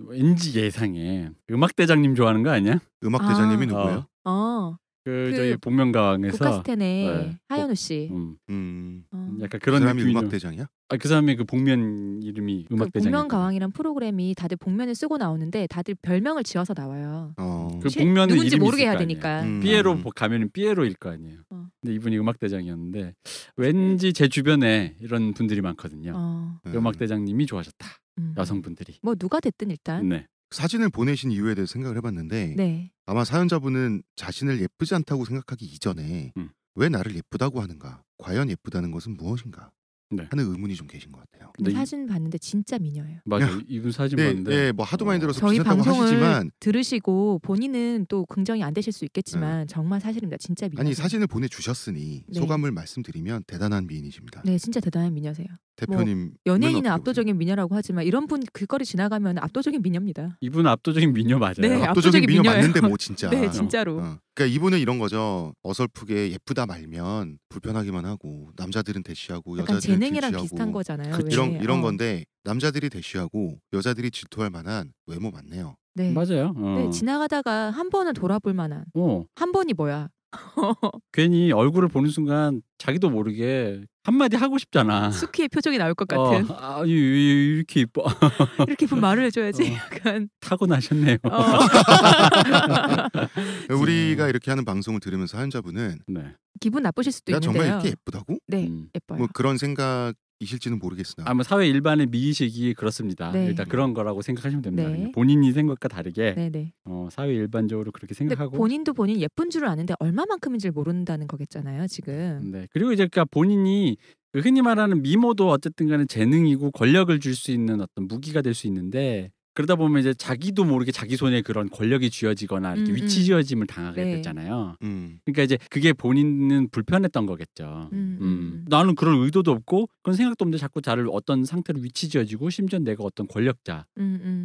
왠지 예상해 음악 대장님 좋아하는 거 아니야? 음악 대장님이 아. 누구예요? 어. 어. 그, 그 저희 복면가왕에서 카스텐의 네. 하현우 씨. 음. 음. 어. 약간 그런 그 사람이 느낌이죠. 음악 대장이야? 아, 그 사람이 그 복면 이름이 음악 그 대장. 복면 가왕이란 프로그램이 다들 복면을 쓰고 나오는데 다들 별명을 지어서 나와요. 어. 그 복면 누군지 모르게 해야 되니까. 음. 삐에로 가면은 삐에로일 거 아니에요. 어. 근데 이분이 음악 대장이었는데 왠지 제 주변에 이런 분들이 많거든요. 어. 그 음악 대장님이 좋아하셨다. 음. 여성분들이. 뭐 누가 됐든 일단. 네. 사진을 보내신 이유에 대해 서 생각을 해봤는데 네. 아마 사연자분은 자신을 예쁘지 않다고 생각하기 이전에 음. 왜 나를 예쁘다고 하는가 과연 예쁘다는 것은 무엇인가 네. 하는 의문이 좀 계신 것 같아요. 근데 사진 봤는데 진짜 미녀예요. 맞아요. 이분 사진 네, 봤는데 네, 뭐 하도 많이 어. 들어서 저희 방송을 하시지만 들으시고 본인은 또 긍정이 안 되실 수 있겠지만 네. 정말 사실입니다. 진짜 미녀. 아니 사진을 보내주셨으니 네. 소감을 말씀드리면 대단한 미인이십니다. 네, 진짜 대단한 미녀세요. 뭐 대표님 연예인은 압도적인 미녀라고 하지만 이런 분 길거리 지나가면 압도적인 미녀입니다. 이분 압도적인 미녀 맞아요. 네, 압도적인, 압도적인 미녀 맞는데 뭐 진짜. 네, 진짜로. 어. 그러니까 이분은 이런 거죠. 어설프게 예쁘다 말면 불편하기만 하고 남자들은 대시하고 여자들은 재능이랑 질투하고 비슷한 거잖아요. 그 이런 이런 어. 건데 남자들이 대시하고 여자들이 질투할 만한 외모 맞네요. 네. 맞아요. 어. 네, 지나가다가 한 번은 돌아볼 만한. 어. 한 번이 뭐야? 괜히 얼굴을 보는 순간 자기도 모르게 한마디 하고 싶잖아. 수키의 표정이 나올 것 어, 같은. 어, 아, 이렇게 이뻐. 이렇게 이쁜 말을 해줘야지. 어, 약간 타고나셨네요. 어. 우리가 음. 이렇게 하는 방송을 들으면서 한자분은 네. 기분 나쁘실 수도 있는데요. 정말 이렇게 예쁘다고? 네, 음. 예뻐요. 뭐 그런 생각 이실지는 모르겠으나 아마 사회 일반의 미의식이 그렇습니다. 네. 일단 그런 거라고 생각하시면 됩니다. 네. 본인이 생각과 다르게 네네. 네. 어, 사회 일반적으로 그렇게 생각하고 본인도 본인 예쁜 줄 아는데 얼마만큼인지를 모른다는 거겠잖아요. 지금. 네. 그리고 이제 그러니까 본인이 흔히 말하는 미모도 어쨌든 간에 재능이고 권력을 줄 수 있는 어떤 무기가 될 수 있는데 그러다 보면 이제 자기도 모르게 자기 손에 그런 권력이 쥐어지거나 이렇게 음, 음. 위치 쥐어짐을 당하게 네. 되잖아요. 음. 그러니까 이제 그게 본인은 불편했던 거겠죠. 음, 음. 음. 음. 나는 그런 의도도 없고 그런 생각도 없는데 자꾸 자를 어떤 상태로 위치 쥐어지고 심지어 내가 어떤 권력자,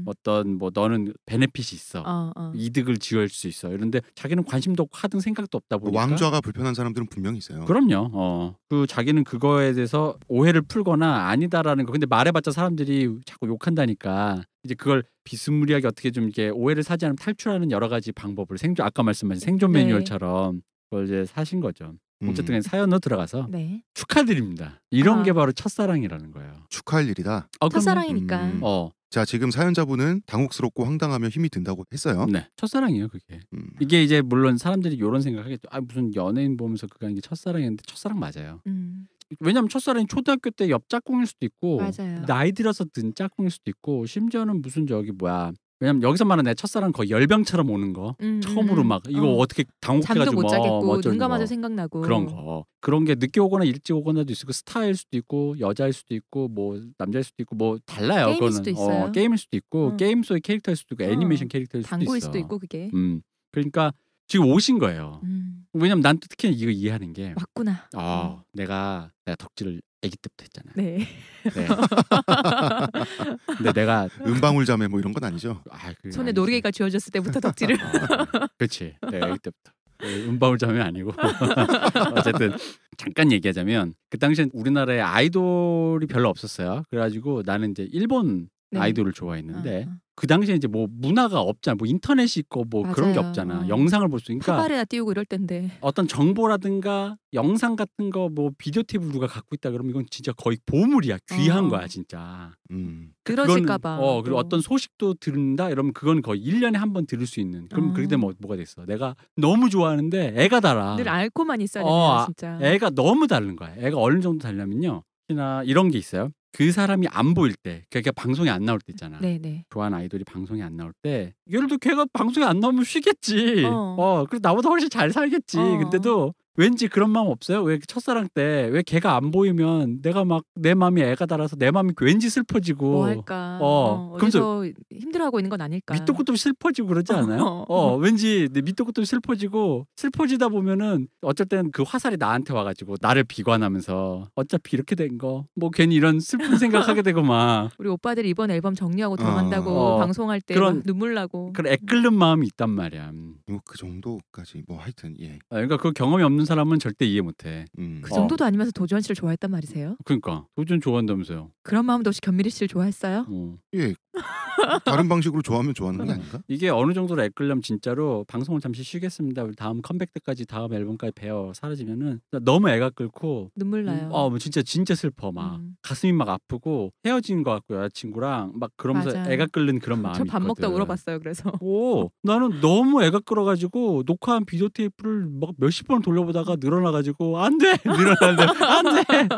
어떤 뭐 너는 베네핏이 있어, 어, 어. 이득을 지어줄 수 있어. 이런데 자기는 관심도 없고 하등 생각도 없다 보니까 왕좌가 불편한 사람들은 분명히 있어요. 그럼요. 어. 그 자기는 그거에 대해서 오해를 풀거나 아니다라는 거. 근데 말해봤자 사람들이 자꾸 욕한다니까 이제 그걸 비스무리하게 어떻게 좀 이렇게 오해를 사지 않으면 탈출하는 여러 가지 방법을 생존 아까 말씀하신 생존 네. 매뉴얼처럼 그걸 이제 사신 거죠. 음. 어쨌든 그냥 사연으로 들어가서 네. 축하드립니다. 이런 아. 게 바로 첫사랑이라는 거예요. 축하할 일이다. 어, 첫사랑이니까. 음. 어. 자 지금 사연자분은 당혹스럽고 황당하며 힘이 든다고 했어요. 네, 첫사랑이에요 그게. 음. 이게 이제 물론 사람들이 이런 생각하겠죠. 아 무슨 연예인 보면서 그간 이게 첫사랑이었는데 첫사랑 맞아요. 음. 왜냐하면 첫사랑이 초등학교 때 옆 짝꿍일 수도 있고 맞아요. 나이 들어서 든 짝꿍일 수도 있고 심지어는 무슨 저기 뭐야 왜냐면 여기서 말하는 내 첫사랑 거의 열병처럼 오는 거 음, 처음으로 막 이거 어. 떻게 당혹해가지고 잠도 못 뭐 자겠고 뭐 눈 감아도 생각나고 그런 거 그런 게 늦게 오거나 일찍 오거나도 있고 스타일 수도 있고 여자일 수도 있고 뭐 남자일 수도 있고 뭐 달라요 게임일 그거는 수도 어, 있어요. 어, 게임일 수도 있고 어. 게임 속의 캐릭터일 수도 있고 어. 애니메이션 캐릭터일 수도 있어 당구일 수도 있고 그게 음 그러니까 지금 오신 거예요. 음. 왜냐면 난 특히 이거 이해하는 게 맞구나. 어, 아, 음. 내가 내가 덕질을 아기 때부터 했잖아요. 네. 네. 근데 내가 은방울 자매 뭐 이런 건 아니죠. 아, 손에 노르개가 쥐어졌을 때부터 어, 덕질을. 그렇지. 내가 아기 때부터. 은방울 네, 자매 아니고 어쨌든 잠깐 얘기하자면 그 당시엔 우리나라에 아이돌이 별로 없었어요. 그래가지고 나는 이제 일본 네. 아이돌을 좋아했는데 아. 아. 그 당시에 이제 뭐 문화가 없잖아. 뭐 인터넷이 있고 뭐 맞아요. 그런 게 없잖아. 영상을 볼수니까 카바레나 띄우고 이럴 텐데. 어떤 정보라든가 영상 같은 거 뭐 비디오 테이블 누가 갖고 있다 그러면 이건 진짜 거의 보물이야. 귀한 어. 거야, 진짜. 음. 그러실까 봐. 어, 그리고 또. 어. 어떤 소식도 들은다 이러면 그건 거의 1년에 한 번 들을 수 있는. 그럼 어. 그게 뭐, 되면 뭐가 됐어? 내가 너무 좋아하는데 애가 달아. 늘 앓고만 있어야 되 어, 진짜. 애가 너무 다른 거야. 애가 어느 정도 달려면요. 이나 이런 게 있어요. 그 사람이 안 보일 때, 그러니까 방송에 안 나올 때 있잖아. 네네. 좋아하는 아이돌이 방송에 안 나올 때, 예를 들어 걔가 방송에 안 나오면 쉬겠지. 어, 어그리 나보다 훨씬 잘 살겠지. 어. 근데도 왠지 그런 마음 없어요? 왜 첫사랑 때 왜 걔가 안 보이면 내가 막 내 마음이 애가 달아서 내 마음이 왠지 슬퍼지고 뭐 할까? 어, 어 그래서 힘들어하고 있는 건 아닐까? 밑도 끝도 슬퍼지고 그러지 어. 않아요? 어, 왠지 내 밑도 끝도 슬퍼지고 슬퍼지다 보면은 어쩔 때는 그 화살이 나한테 와가지고 나를 비관하면서 어차피 이렇게 된 거 뭐 괜히 이런 슬픈 생각하게 되고 막 우리 오빠들이 이번 앨범 정리하고 어, 들어간다고 어, 어. 방송할 때 그런, 눈물 나고 그런 애끓는 음. 마음이 있단 말이야. 음. 뭐그 정도까지 뭐 하여튼 예. 아, 그러니까 그 경험이 없는 사람은 절대 이해 못해. 음. 그 정도도 어. 아니면서 도지원 씨를 좋아했단 말이세요? 그러니까 도지원 좋아한다면서요. 그런 마음도 없이 견미리 씨를 좋아했어요? 어. 예. 다른 방식으로 좋아하면 좋아하는 거 음. 아닌가? 이게 어느 정도로 애끌려면 진짜로 방송을 잠시 쉬겠습니다. 다음 컴백 때까지 다음 앨범까지 배어 사라지면은 너무 애가 끓고 눈물 음, 나요. 어, 진짜 진짜 슬퍼 막 음. 가슴이 막 아프고 헤어진 것 같고 여자친구랑 막 그러면서 맞아요. 애가 끓는 그런 마음이 저 밥 먹다 울어봤어요. 그래서 오 나는 너무 애가 끓어가지고 녹화한 비디오 테이프를 막 몇십 번 돌려보다 하다가 늘어나가지고 안 돼 늘어나는데 안돼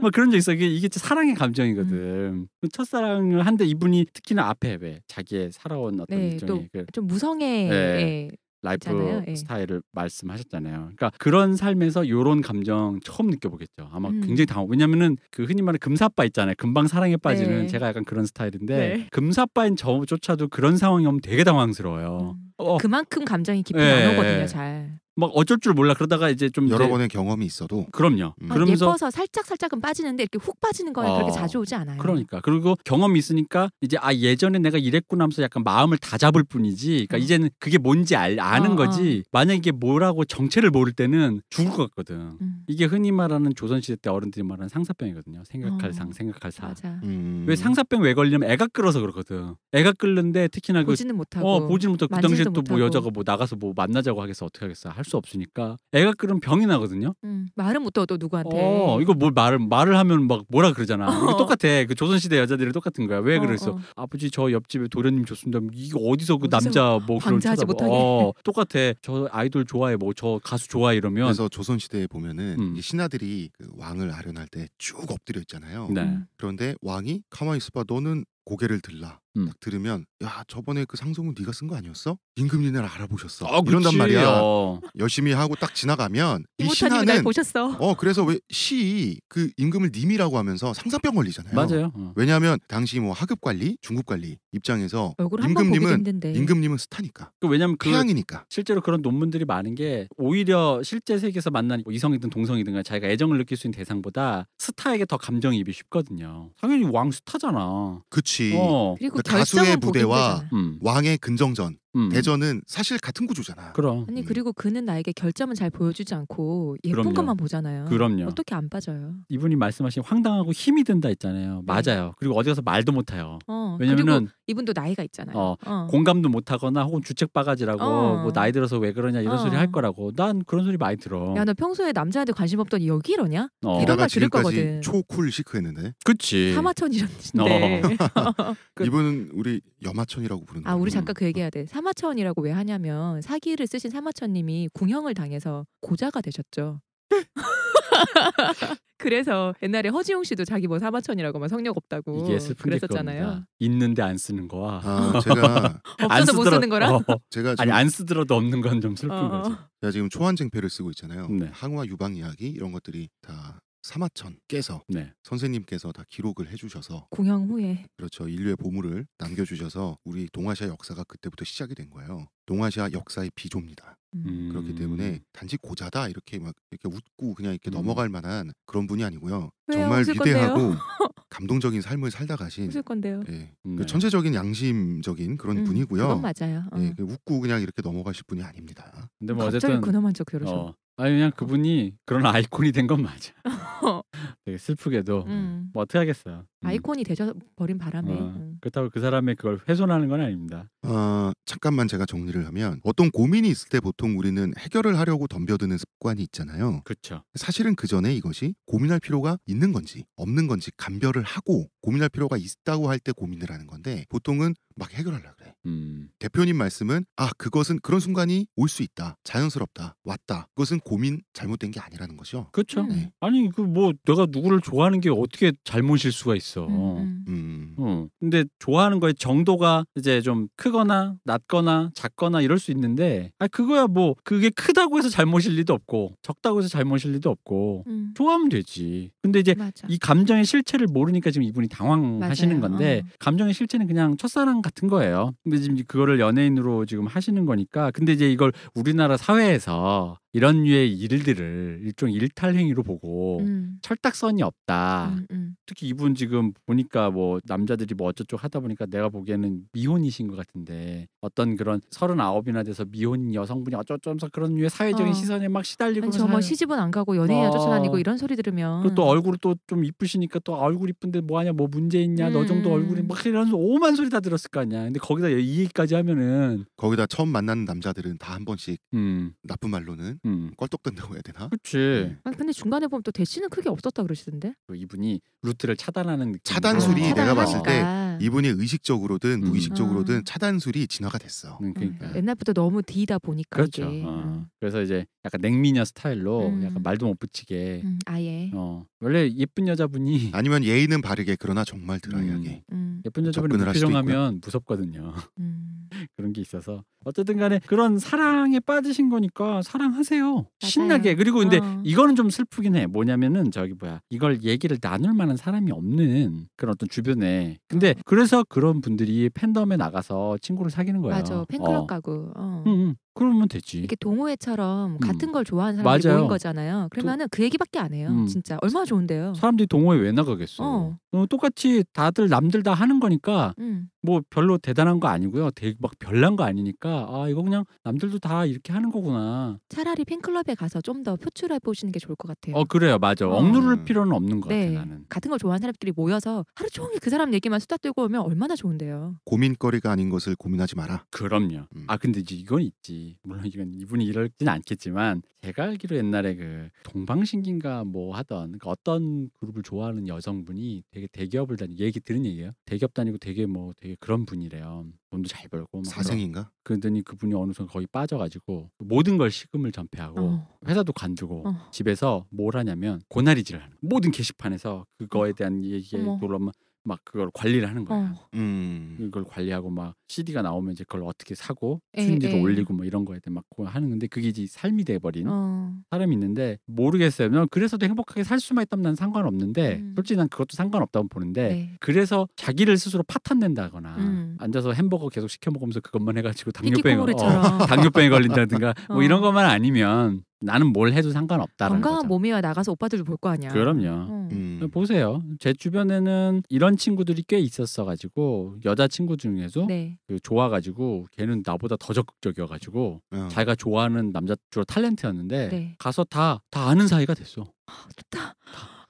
막 그런 적 있어 이게 이게 사랑의 감정이거든 음. 첫사랑을 한데 이분이 특히나 앞에 왜 자기의 살아온 어떤 네, 일종의 그, 좀 무성의 네. 라이프 있 스타일을 말씀하셨잖아요. 그러니까 그런 삶에서 요런 감정 처음 느껴보겠죠. 아마 음. 굉장히 당황. 왜냐면은 그 흔히 말하는 금사빠 있잖아요. 금방 사랑에 빠지는 네. 제가 약간 그런 스타일인데 네. 금사빠인 저조차도 그런 상황이 오면 되게 당황스러워요. 음. 어. 그만큼 감정이 깊이 네. 안 오거든요, 잘. 막 어쩔 줄 몰라 그러다가 이제 좀 여러 이제 번의 경험이 있어도 그럼요. 음. 아, 그러면서 예뻐서 살짝 살짝은 빠지는데 이렇게 훅 빠지는 거는 어. 그렇게 자주 오지 않아요. 그러니까 그리고 경험이 있으니까 이제 아 예전에 내가 이랬구나 하면서 약간 마음을 다 잡을 뿐이지. 그러니까 음. 이제는 그게 뭔지 알, 아는 어. 어. 거지. 만약 이게 뭐라고 정체를 모를 때는 죽을 것 같거든. 음. 이게 흔히 말하는 조선시대 때 어른들이 말하는 상사병이거든요. 생각할 어. 상, 생각할 사. 음. 왜 상사병 왜 걸리냐면 애가 끌어서 그렇거든. 애가 끓는데 특히나 보지는 그 보지는 못하고 어 보지는 못하고 그 당시에 또뭐 여자가 뭐 나가서 뭐 만나자고 하겠어 어떻게 하겠어 할수 없으니까 애가 그으 병이 나거든요. 음, 말은 못해또 누구한테. 어, 이거 뭘 말을 말을 하면 막 뭐라 그러잖아. 어. 이거 똑같아. 그 조선 시대 여자들이 똑같은 거야. 왜 그랬어? 어, 아버지 저 옆집에 도련님 좋습니다 이거 어디서 그 남자 뭐 그런 찾아봐. 못하게. 어, 똑같아. 저 아이돌 좋아해. 뭐 저 가수 좋아해 이러면. 그래서 조선 시대에 보면은 음. 신하들이 그 왕을 아련할 때 쭉 엎드려 있잖아요. 네. 음. 그런데 왕이 가만히 있어봐. 너는 고개를 들라. 음. 딱 들으면 야 저번에 그 상소문 네가 쓴 거 아니었어? 임금님을 알아보셨어. 어, 이런단 말이야. 어. 열심히 하고 딱 지나가면 이 신하는 보셨어. 어 그래서 왜 시 그 임금을 님이라고 하면서 상사병 걸리잖아요. 맞아요. 어. 왜냐하면 당시 뭐 하급 관리, 중급 관리 입장에서 임금님은 임금님은 스타니까. 그 왜냐면 그 태양이니까. 실제로 그런 논문들이 많은 게 오히려 실제 세계에서 만난 뭐 이성이든 동성이든 자기가 애정을 느낄 수 있는 대상보다 스타에게 더 감정이입이 쉽거든요. 당연히 왕 스타잖아. 그치. 그렇지. 어. 그리고 그러니까 가수의 무대와 음. 왕의 근정전 음. 대전은 사실 같은 구조잖아. 그럼. 아니 음. 그리고 그는 나에게 결점은 잘 보여주지 않고 예쁜 그럼요. 것만 보잖아요. 그럼요. 어떻게 안 빠져요? 이분이 말씀하신 황당하고 힘이 든다 있잖아요. 네. 맞아요. 그리고 어디 가서 말도 못해요. 어, 왜냐면은 이분도 나이가 있잖아요. 어, 어. 공감도 못하거나 혹은 주책 바가지라고 어. 뭐 나이 들어서 왜 그러냐 이런 어. 소리 할 거라고. 난 그런 소리 많이 들어. 야너 평소에 남자한테 관심 없더 여기 이러냐? 어. 이런 말 들을 거거든. 초쿨 시크했는데. 그치. 사마천이었는데. 어. 이분은 우리 그 여마천이라고 부르는. 아 우리 잠깐 그 얘기해야 돼. 사마 사마천이라고 왜 하냐면 사기를 쓰신 사마천님이 궁형을 당해서 고자가 되셨죠. 그래서 옛날에 허지용 씨도 자기 뭐 사마천이라고 막 성력 없다고 이게 슬픈 그랬었잖아요. 겁 있는데 안 쓰는 거와 아, 제가 없어서 못 쓰는 거랑 어, 제가 지금, 아니 안 쓰더라도 없는 건 좀 슬픈 어, 어. 거죠. 제가 지금 초안쟁패를 쓰고 있잖아요. 네. 항와 유방 이야기 이런 것들이 다 사마천께서 네. 선생님께서 다 기록을 해주셔서 공양 후에 그렇죠 인류의 보물을 남겨주셔서 우리 동아시아 역사가 그때부터 시작이 된 거예요. 동아시아 역사의 비조입니다. 음. 그렇기 음. 때문에 단지 고자다 이렇게 막 이렇게 웃고 그냥 이렇게 음. 넘어갈 만한 그런 분이 아니고요. 왜요? 정말 위대하고 감동적인 삶을 살다 가신 예, 음. 그 네. 천재적인 양심적인 그런 음, 분이고요. 그건 맞아요. 예, 어. 예, 웃고 그냥 이렇게 넘어가실 분이 아닙니다. 근데 뭐 갑자기 어쨌든 그놈한 적 그러셔. 어, 아니 그냥 그분이 그런 아이콘이 된 건 맞아. 되게 슬프게도 음. 뭐 어떻게 하겠어요. 음. 아이콘이 되셔 버린 바람에 어, 음. 그렇다고 그 사람의 그걸 훼손하는 건 아닙니다. 어, 잠깐만 제가 정리를 하면 어떤 고민이 있을 때 보통 우리는 해결을 하려고 덤벼드는 습관이 있잖아요. 그렇죠. 사실은 그 전에 이것이 고민할 필요가 있는 건지 없는 건지 감별을 하고 고민할 필요가 있다고 할 때 고민을 하는 건데 보통은 막 해결하려 고 그래. 음. 대표님 말씀은 아 그것은 그런 순간이 올 수 있다. 자연스럽다. 왔다. 그것은 고민 잘못된 게 아니라는 거죠. 그렇죠. 음. 네. 아니 그 뭐 내가 누구를 좋아하는 게 어떻게 잘못일 수가 있어. 음, 음. 음. 어. 근데 좋아하는 거의 정도가 이제 좀 크거나 낮거나 작거나 이럴 수 있는데 아 그거야 뭐 그게 크다고 해서 잘못일 리도 없고 적다고 해서 잘못일 리도 없고 음. 좋아하면 되지. 근데 이제 맞아. 이 감정의 실체를 모르니까 지금 이분이 당황하시는 건데 어. 감정의 실체는 그냥 첫사랑 같은 거예요. 근데 지금 그거를 연예인으로 지금 하시는 거니까 근데 이제 이걸 우리나라 사회에서 이런 류의 일들을 일종 일탈행위로 보고 음. 철딱선이 없다. 음, 음. 특히 이분 지금 보니까 뭐 남자들이 뭐 어쩌고 하다 보니까 내가 보기에는 미혼이신 것 같은데 어떤 그런 서른아홉이나 돼서 미혼 여성분이 어쩌면서 쩌 그런 류의 사회적인 어. 시선에 막 시달리고 저뭐 사회... 시집은 안 가고 연예인 어. 쫓아다니고 이런 소리 들으면 또 얼굴 또좀 이쁘시니까 또 얼굴 이쁜데 뭐하냐 뭐 문제 있냐 너 정도 음. 얼굴이 막 이런 오만 소리 다 들었을 거 아니야. 근데 거기다 이 얘기까지 하면은 거기다 처음 만나는 남자들은 다 한 번씩 음. 나쁜 말로는 음. 껄떡댄다고 해야 되나? 그치. 네. 아니, 근데 중간에 보면 또 대신은 크게 없었다 그러시던데. 그 이분이 루트를 차단하는 느낌. 차단술이 아, 내가 봤을 때 음. 이분이 의식적으로든 음. 무의식적으로든 음. 차단술이 진화가 됐어. 음, 그러니까. 음. 옛날부터 너무 디다 보니까 그렇죠. 이게. 어. 그래서 이제 약간 냉미녀 스타일로 음. 약간 말도 못 붙이게. 아예. 어. 원래 예쁜 여자분이 아니면 예의는 바르게 그러나 정말 드라이하게. 예쁜 여자분이 무표하면 무섭거든요. 그런 게 있어서 어쨌든 간에 그런 사랑에 빠지신 거니까 사랑하세요. 맞아요. 신나게. 그리고 근데 어. 이거는 좀 슬프긴 해. 뭐냐면은 저기 뭐야. 이걸 얘기를 나눌 만한 사람이 없는 그런 어떤 주변에. 근데 어. 그래서 그런 분들이 팬덤에 나가서 친구를 사귀는 거예요. 맞아. 팬클럽 어. 가고. 어. 음, 음. 그러면 되지. 이게 동호회처럼 음. 같은 음. 걸 좋아하는 사람들이 맞아요. 모인 거잖아요. 그러면은 그 얘기밖에 안 해요. 음. 진짜 얼마나 좋은데요. 사람들이 동호회 왜 나가겠어? 어. 어, 똑같이 다들 남들 다 하는 거니까 음. 뭐 별로 대단한 거 아니고요. 되게 막 별난 거 아니니까 아 이거 그냥 남들도 다 이렇게 하는 거구나. 차라리 팬클럽에 가서 좀 더 표출해 보시는 게 좋을 것 같아요. 어 그래요, 맞아. 어. 억누를 필요는 없는 것 네. 같아 나는. 같은 걸 좋아하는 사람들이 모여서 하루 종일 그 사람 얘기만 수다 떨고 오면 얼마나 좋은데요. 고민거리가 아닌 것을 고민하지 마라. 그럼요. 음. 아 근데 이건 있지. 물론 이건 이분이 이럴진 않겠지만 제가 알기로 옛날에 그 동방신기인가 뭐 하던 그 어떤 그룹을 좋아하는 여성분이 되게 대기업을 다니 얘기 들은 얘기예요. 대기업 다니고 되게 뭐 되게 그런 분이래요. 돈도 잘 벌고 사생인가? 그랬더니 그분이 어느 순간 거의 빠져가지고 모든 걸시금을 전폐하고 어. 회사도 관두고 어. 집에서 뭘 하냐면 고나리질을 하는 모든 게시판에서 그거에 어. 대한 얘기에 놀라면 막 그걸 관리를 하는 거예요. 어. 음. 이걸 관리하고 막 CD가 나오면 이제 그걸 어떻게 사고 순위도 예, 예. 올리고 뭐 이런 거에 대해 막 하는 건데 그게 이제 삶이 돼버린 어. 사람이 있는데 모르겠어요. 그래서도 행복하게 살 수만 있다면 난 상관없는데 음. 솔직히 난 그것도 상관없다고 보는데 네. 그래서 자기를 스스로 파탄낸다거나 음. 앉아서 햄버거 계속 시켜 먹으면서 그것만 해가지고 당뇨병 어, 당뇨병에 걸린다든가 뭐 이런 어. 것만 아니면 나는 뭘 해도 상관없다라는 건강한 거죠. 몸이야 나가서 오빠들 볼거 아니야. 그럼요. 어. 음. 음. 보세요. 제 주변에는 이런 친구들이 꽤 있었어 가지고 여자 친구 중에서 네. 그 좋아 가지고 걔는 나보다 더 적극적이어 가지고 어. 자기가 좋아하는 남자 주로 탤런트였는데 네. 가서 다 다 아는 사이가 됐어. 아, 좋다.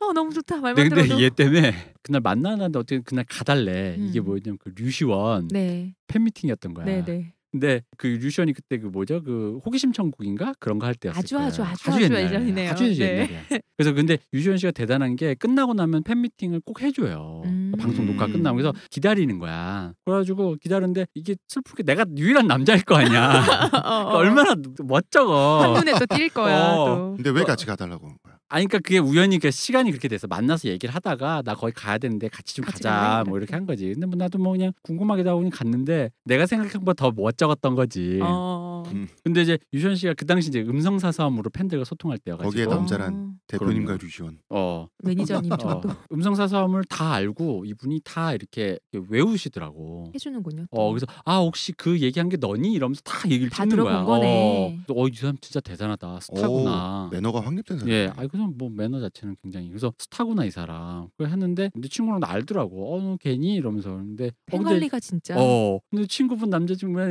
어 너무 좋다 말만 들어도. 얘 때문에 그날 만나는데 어떻게 그날 가달래 음. 이게 뭐냐면 였그 류시원 네. 팬미팅이었던 거야. 네, 네. 근데 그 유시원이 그때 그 뭐죠 그 호기심 천국인가 그런 거 할 때였어요. 아주 아주 아주 아주, 아주 예전이네요. 아주 예전이에요. 네. 그래서 근데 유시원 씨가 대단한 게 끝나고 나면 팬 미팅을 꼭 해줘요. 음. 방송 녹화 끝나고 그래서 기다리는 거야. 그래가지고 기다리는데 이게 슬프게 내가 유일한 남자일 거 아니야. 어, 그러니까 어, 어. 얼마나 멋쩍어. 한눈에 또띌 거야. 어. 또. 근데 왜 같이 가달라고 하는 거야? 아니 그러니까 그게 우연히 그 시간이 그렇게 돼서 만나서 얘기를 하다가 나 거기 가야 되는데 같이 좀 같이 가자 뭐 이렇게 한 거지. 근데 뭐 나도 뭐 그냥 궁금하게 나오니 갔는데 내가 생각한 것보다 더멋져 적었던 거지. 어... 음. 근데 이제 유시원 씨가 그 당시 이제 음성 사서함으로 팬들과 소통할 때여가지고 거기에 남자란 어. 대표님과 유시원. 어 매니저님 정도. 어. 음성 사서함을 다 알고 이분이 다 이렇게 외우시더라고. 해주는군요. 어 그래서 아 혹시 그 얘기한 게 너니 이러면서 다 얘기를 다 듣는 거야. 거네. 어, 어이 사람 진짜 대단하다 스타구나. 오, 매너가 확립된 사람. 예, 아이 그냥 뭐 매너 자체는 굉장히 그래서 스타구나 이 사람. 그 했는데 근데 친구는 알더라고. 어너 괜히 이러면서 근데 팬데 어, 관리가 진짜. 어 근데 친구분 남자친구면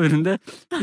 아유 이데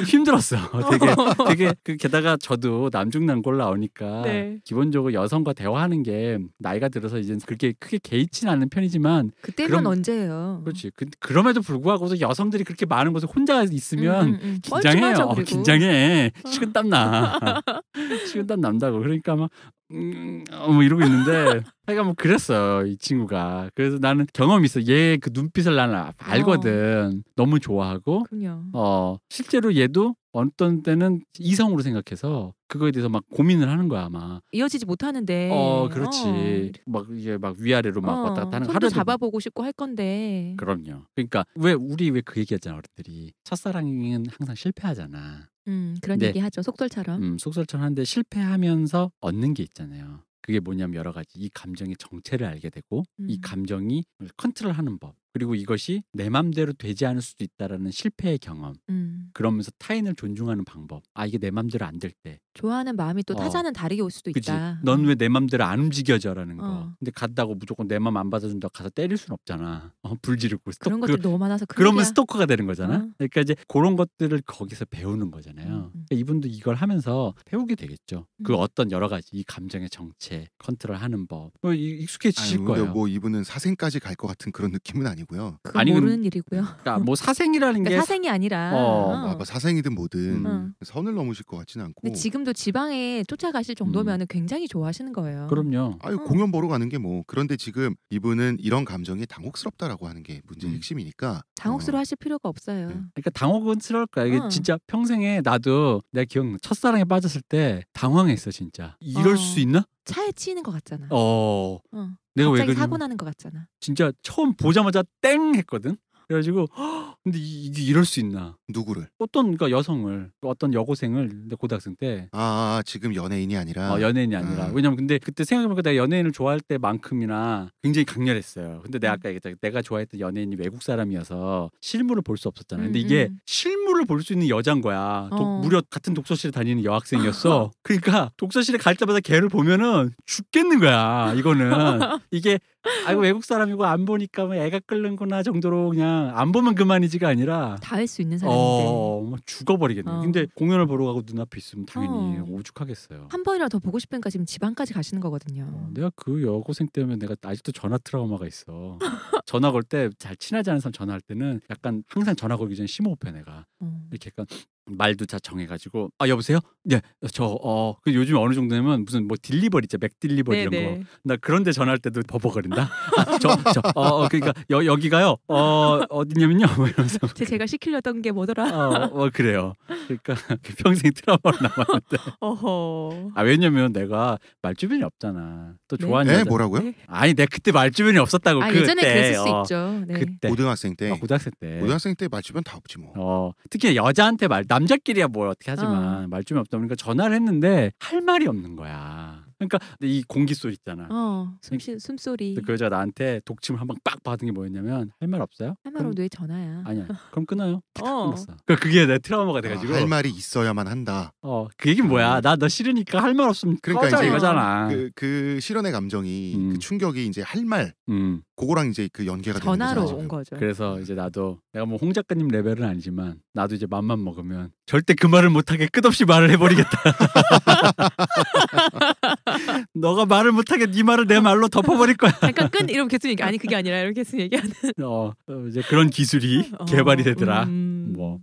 힘들었어. 되게 어. 되게 그 게다가 저도 남중남골 나오니까 네. 기본적으로 여성과 대화하는 게 나이가 들어서 이제 그렇게 크게 개의치는 않은 편이지만 그때면 그럼, 언제예요? 그렇지. 그, 그럼에도 불구하고도 여성들이 그렇게 많은 곳에 혼자 있으면 음, 음, 음. 긴장해요. 어, 긴장해. 식은땀 나. 식은땀 난다고. 그러니까 막 음, 어, 뭐 이러고 있는데 하여간 뭐 그랬어요 이 친구가 그래서 나는 경험이 있어 얘 그 눈빛을 나는 아, 알거든 어. 너무 좋아하고 그럼어 실제로 얘도 어떤 때는 이성으로 생각해서 그거에 대해서 막 고민을 하는 거야 아마 이어지지 못하는데 어 그렇지 어. 막 이게 막 위아래로 막 어. 왔다 갔다 하는 하루 잡아보고 싶고 할 건데 그럼요 그러니까 왜 우리 왜 그 얘기했잖아 어른들이 첫사랑은 항상 실패하잖아 음, 그런 네. 얘기 하죠. 속설처럼. 음, 속설처럼 하는데 실패하면서 얻는 게 있잖아요. 그게 뭐냐면 여러 가지 이 감정의 정체를 알게 되고 음. 이 감정이 컨트롤하는 법 그리고 이것이 내 맘대로 되지 않을 수도 있다라는 실패의 경험 음. 그러면서 타인을 존중하는 방법 아 이게 내 맘대로 안 될 때 좋아하는 마음이 또 어. 타자는 다르게 올 수도 그치? 있다 넌 왜내 음. 맘대로 안 움직여져라는 거 어. 근데 갔다고 무조건 내 맘 안 받아준다고 가서 때릴 순 없잖아 어, 불지르고 스토, 그런 것들 그, 너무 많아서 그러면 스토커가 되는 거잖아 어. 그러니까 이제 그런 것들을 거기서 배우는 거잖아요 음, 음. 그러니까 이분도 이걸 하면서 배우게 되겠죠 그 음. 그 어떤 여러 가지 이 감정의 정체 컨트롤하는 법 뭐, 익숙해지실 아니, 거예요 뭐 이분은 사생까지 갈 것 같은 그런 느낌은 아니고 일이고요. 그 아니, 모르는 일이고요. 그러니까 뭐 사생이라는 그러니까 게 사생이 아니라 어. 어. 뭐 어. 사생이든 뭐든 음. 선을 넘으실 것 같지는 않고. 근데 지금도 지방에 쫓아가실 정도면 음. 굉장히 좋아하시는 거예요. 그럼요. 아유 어. 공연 보러 가는 게 뭐 그런데 지금 이분은 이런 감정이 당혹스럽다라고 하는 게 문제의 음. 핵심이니까. 당혹스러워하실 어. 필요가 없어요. 네. 그러니까 당혹은 스러울 거야. 이게 어. 진짜 평생에 나도 내 기억 첫사랑에 빠졌을 때 당황했어 진짜. 이럴 수 있나? 차에 치이는 것 같잖아. 어. 어. 내가 갑자기 그러지? 사고 나는 것 같잖아. 진짜 처음 보자마자 땡 했거든. 그래가지고 허! 근데 이, 이게 이럴 수 있나? 누구를? 어떤 그니까 여성을 어떤 여고생을 고등학생 때 아, 아, 지금 연예인이 아니라. 어, 연예인이 아니라 음. 왜냐면 근데 그때 생각해보니까 내가 연예인을 좋아할 때만큼이나 굉장히 강렬했어요. 근데 내가 음. 아까 얘기했잖아 내가 좋아했던 연예인이 외국 사람이어서 실물을 볼 수 없었잖아. 근데 이게 음, 음. 실물을 볼 수 있는 여잔 거야. 독, 어. 무려 같은 독서실에 다니는 여학생이었어. 그러니까 독서실에 갈 때마다 걔를 보면은 죽겠는 거야. 이거는 이게 아이고 외국 사람이고 안 보니까 뭐 애가 끓는구나 정도로 그냥 안 보면 그만이지가 아니라 다 할 수 있는 어, 사람인데 어, 죽어버리겠네. 어. 근데 공연을 보러 가고 눈앞에 있으면 당연히 어. 오죽하겠어요. 한 번이라 도 보고 싶으니까 지금 지방까지 가시는 거거든요. 어, 내가 그 여고생 때문에 내가 아직도 전화 트라우마가 있어. 전화 걸 때 잘 친하지 않은 사람 전화할 때는 약간 항상 전화 걸기 전에 심호흡해 내가 어. 이렇게 약간 말도 다 정해가지고 아 여보세요? 네 저어 그 요즘 어느 정도냐면 무슨 뭐 딜리버리 있죠 맥 딜리버리 이런 거 나 그런데 전화할 때도 버벅거리. 된다. 아, 저, 저, 어, 어, 그러니까 여, 여기가요. 어, 어디냐면요. 뭐 이러면서. 제, 제가 시키려던 게 뭐더라. 어, 어, 그래요. 그러니까 평생 트라우마로 남았는데. 어허. 아, 왜냐면 내가 말주변이 없잖아. 또 네? 좋아하는 네? 뭐라고요? 네. 아니, 내 그때 말주변이 없었다고. 아, 그때. 예전에 그랬을 수 어, 있죠. 네. 그때. 고등학생 때. 어, 고등학생 때. 고등학생 때 말주변 다 없지 뭐. 어, 특히 여자한테 말, 남자끼리야 뭘 어떻게 하지만 어. 말주변 없다 보니까 전화를 했는데 할 말이 없는 거야. 그러니까 이 공기 소리 있잖아. 어, 숨시, 그러니까 숨소리. 그 여자가 나한테 독침을 한번빡 받은 게 뭐였냐면 할 말 없어요? 할 말 없는데 전화야? 아니야. 그럼 끊어요. 어. 그러니까 그게 내 트라우마가 아, 돼가지고. 아, 할 말이 있어야만 한다. 어, 그 얘긴 뭐야? 아. 나너 싫으니까 할 말 없으면 그러니까 이제 이거잖아. 그, 그 실현의 감정이 그 음. 그 충격이 이제 할 말. 음. 그거랑 이제 그 연계가 전화로 온 거죠. 그래서 이제 나도 내가 뭐 홍 작가님 레벨은 아니지만 나도 이제 맘만 먹으면 절대 그 말을 못하게 끝없이 말을 해버리겠다. 너가 말을 못하게 네 말을 내 말로 덮어버릴 거야. 약간 끈 이러면 계속 얘기 아니 그게 아니라 이렇게 계속 얘기하는. 어, 어 이제 그런 기술이 어. 개발이 되더라. 어, 음... 뭐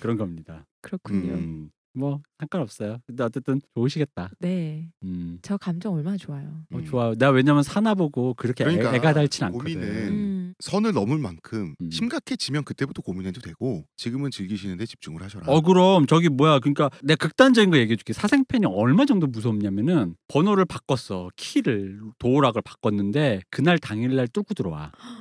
그런 겁니다. 그렇군요. 음. 뭐 상관없어요. 근데 어쨌든 좋으시겠다. 네. 음. 저 감정 얼마나 좋아요. 어, 음. 네. 좋아. 나 왜냐면 사나 보고 그렇게 그러니까 애, 가 닳진 않거든. 고민은 음. 선을 넘을 만큼 음. 심각해지면 그때부터 고민해도 되고 지금은 즐기시는데 집중을 하셔라. 어 그럼 저기 뭐야 그러니까 내가 극단적인 거 얘기해줄게. 사생팬이 얼마 정도 무섭냐면은 번호를 바꿨어 키를 도어락을 바꿨는데 그날 당일날 뚫고 들어와.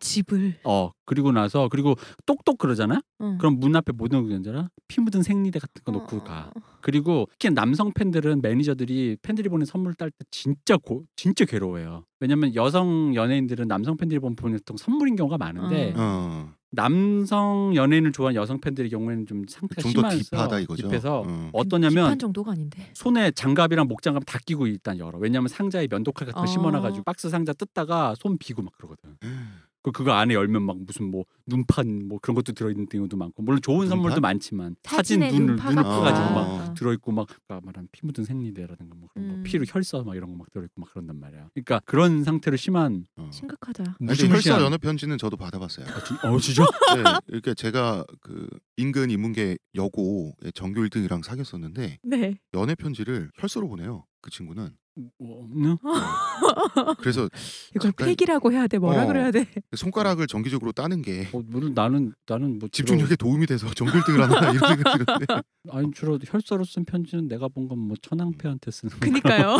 집을 어 그리고 나서 그리고 똑똑 그러잖아 응. 그럼 문 앞에 모든 그러잖라피 묻은 생리대 같은 거 놓고 어. 가 어, 어. 그리고 특히 남성 팬들은 매니저들이 팬들이 보낸 선물 딸 때 진짜 고 진짜 괴로워요 왜냐면 여성 연예인들은 남성 팬들이 보면 보통 선물인 경우가 많은데 어. 어. 남성 연예인을 좋아하는 여성 팬들의 경우에는 좀 상태가 좀 심한 딥하다 이거죠. 딥해서 음. 어떠냐면 딥한 정도가 아닌데. 손에 장갑이랑 목장갑 다 끼고 일단 열어. 왜냐하면 상자에 면도칼 같은 거 아. 심어놔가지고 박스 상자 뜯다가 손 비고 막 그러거든. 음. 그 그거 안에 열면 막 무슨 뭐 눈판 뭐 그런 것도 들어 있는 경우도 많고 물론 좋은 눈판? 선물도 많지만 사진 눈을 눈파 가지고 막 아. 들어 있고 막 아까 말한 피 묻은 생리대라든가 뭐 그런 음. 거 피로 혈서 막 이런 거 막 들어 있고 막 그런단 말이야. 그러니까 그런 상태로 심한 어. 심각하다. 무슨 혈서 연애 편지는 저도 받아봤어요. 아, 진, 어 진짜? 네, 이렇게 제가 그 인근 인문계 여고 정교 1등이랑 사귀었었는데 네. 연애 편지를 혈서로 보내요. 그 친구는 뭐냐? 뭐, 뭐. 그래서 이걸 팩이라고 해야 돼 뭐라 어, 그래야 돼 손가락을 정기적으로 따는 게 어, 물론 나는 나는 뭐 집중력에 주로... 도움이 돼서 정글 1등을 하나 이런 생각이 드는데 아니 주로 혈서로 쓴 편지는 내가 본 건 뭐천황폐한테 쓰는 그니까요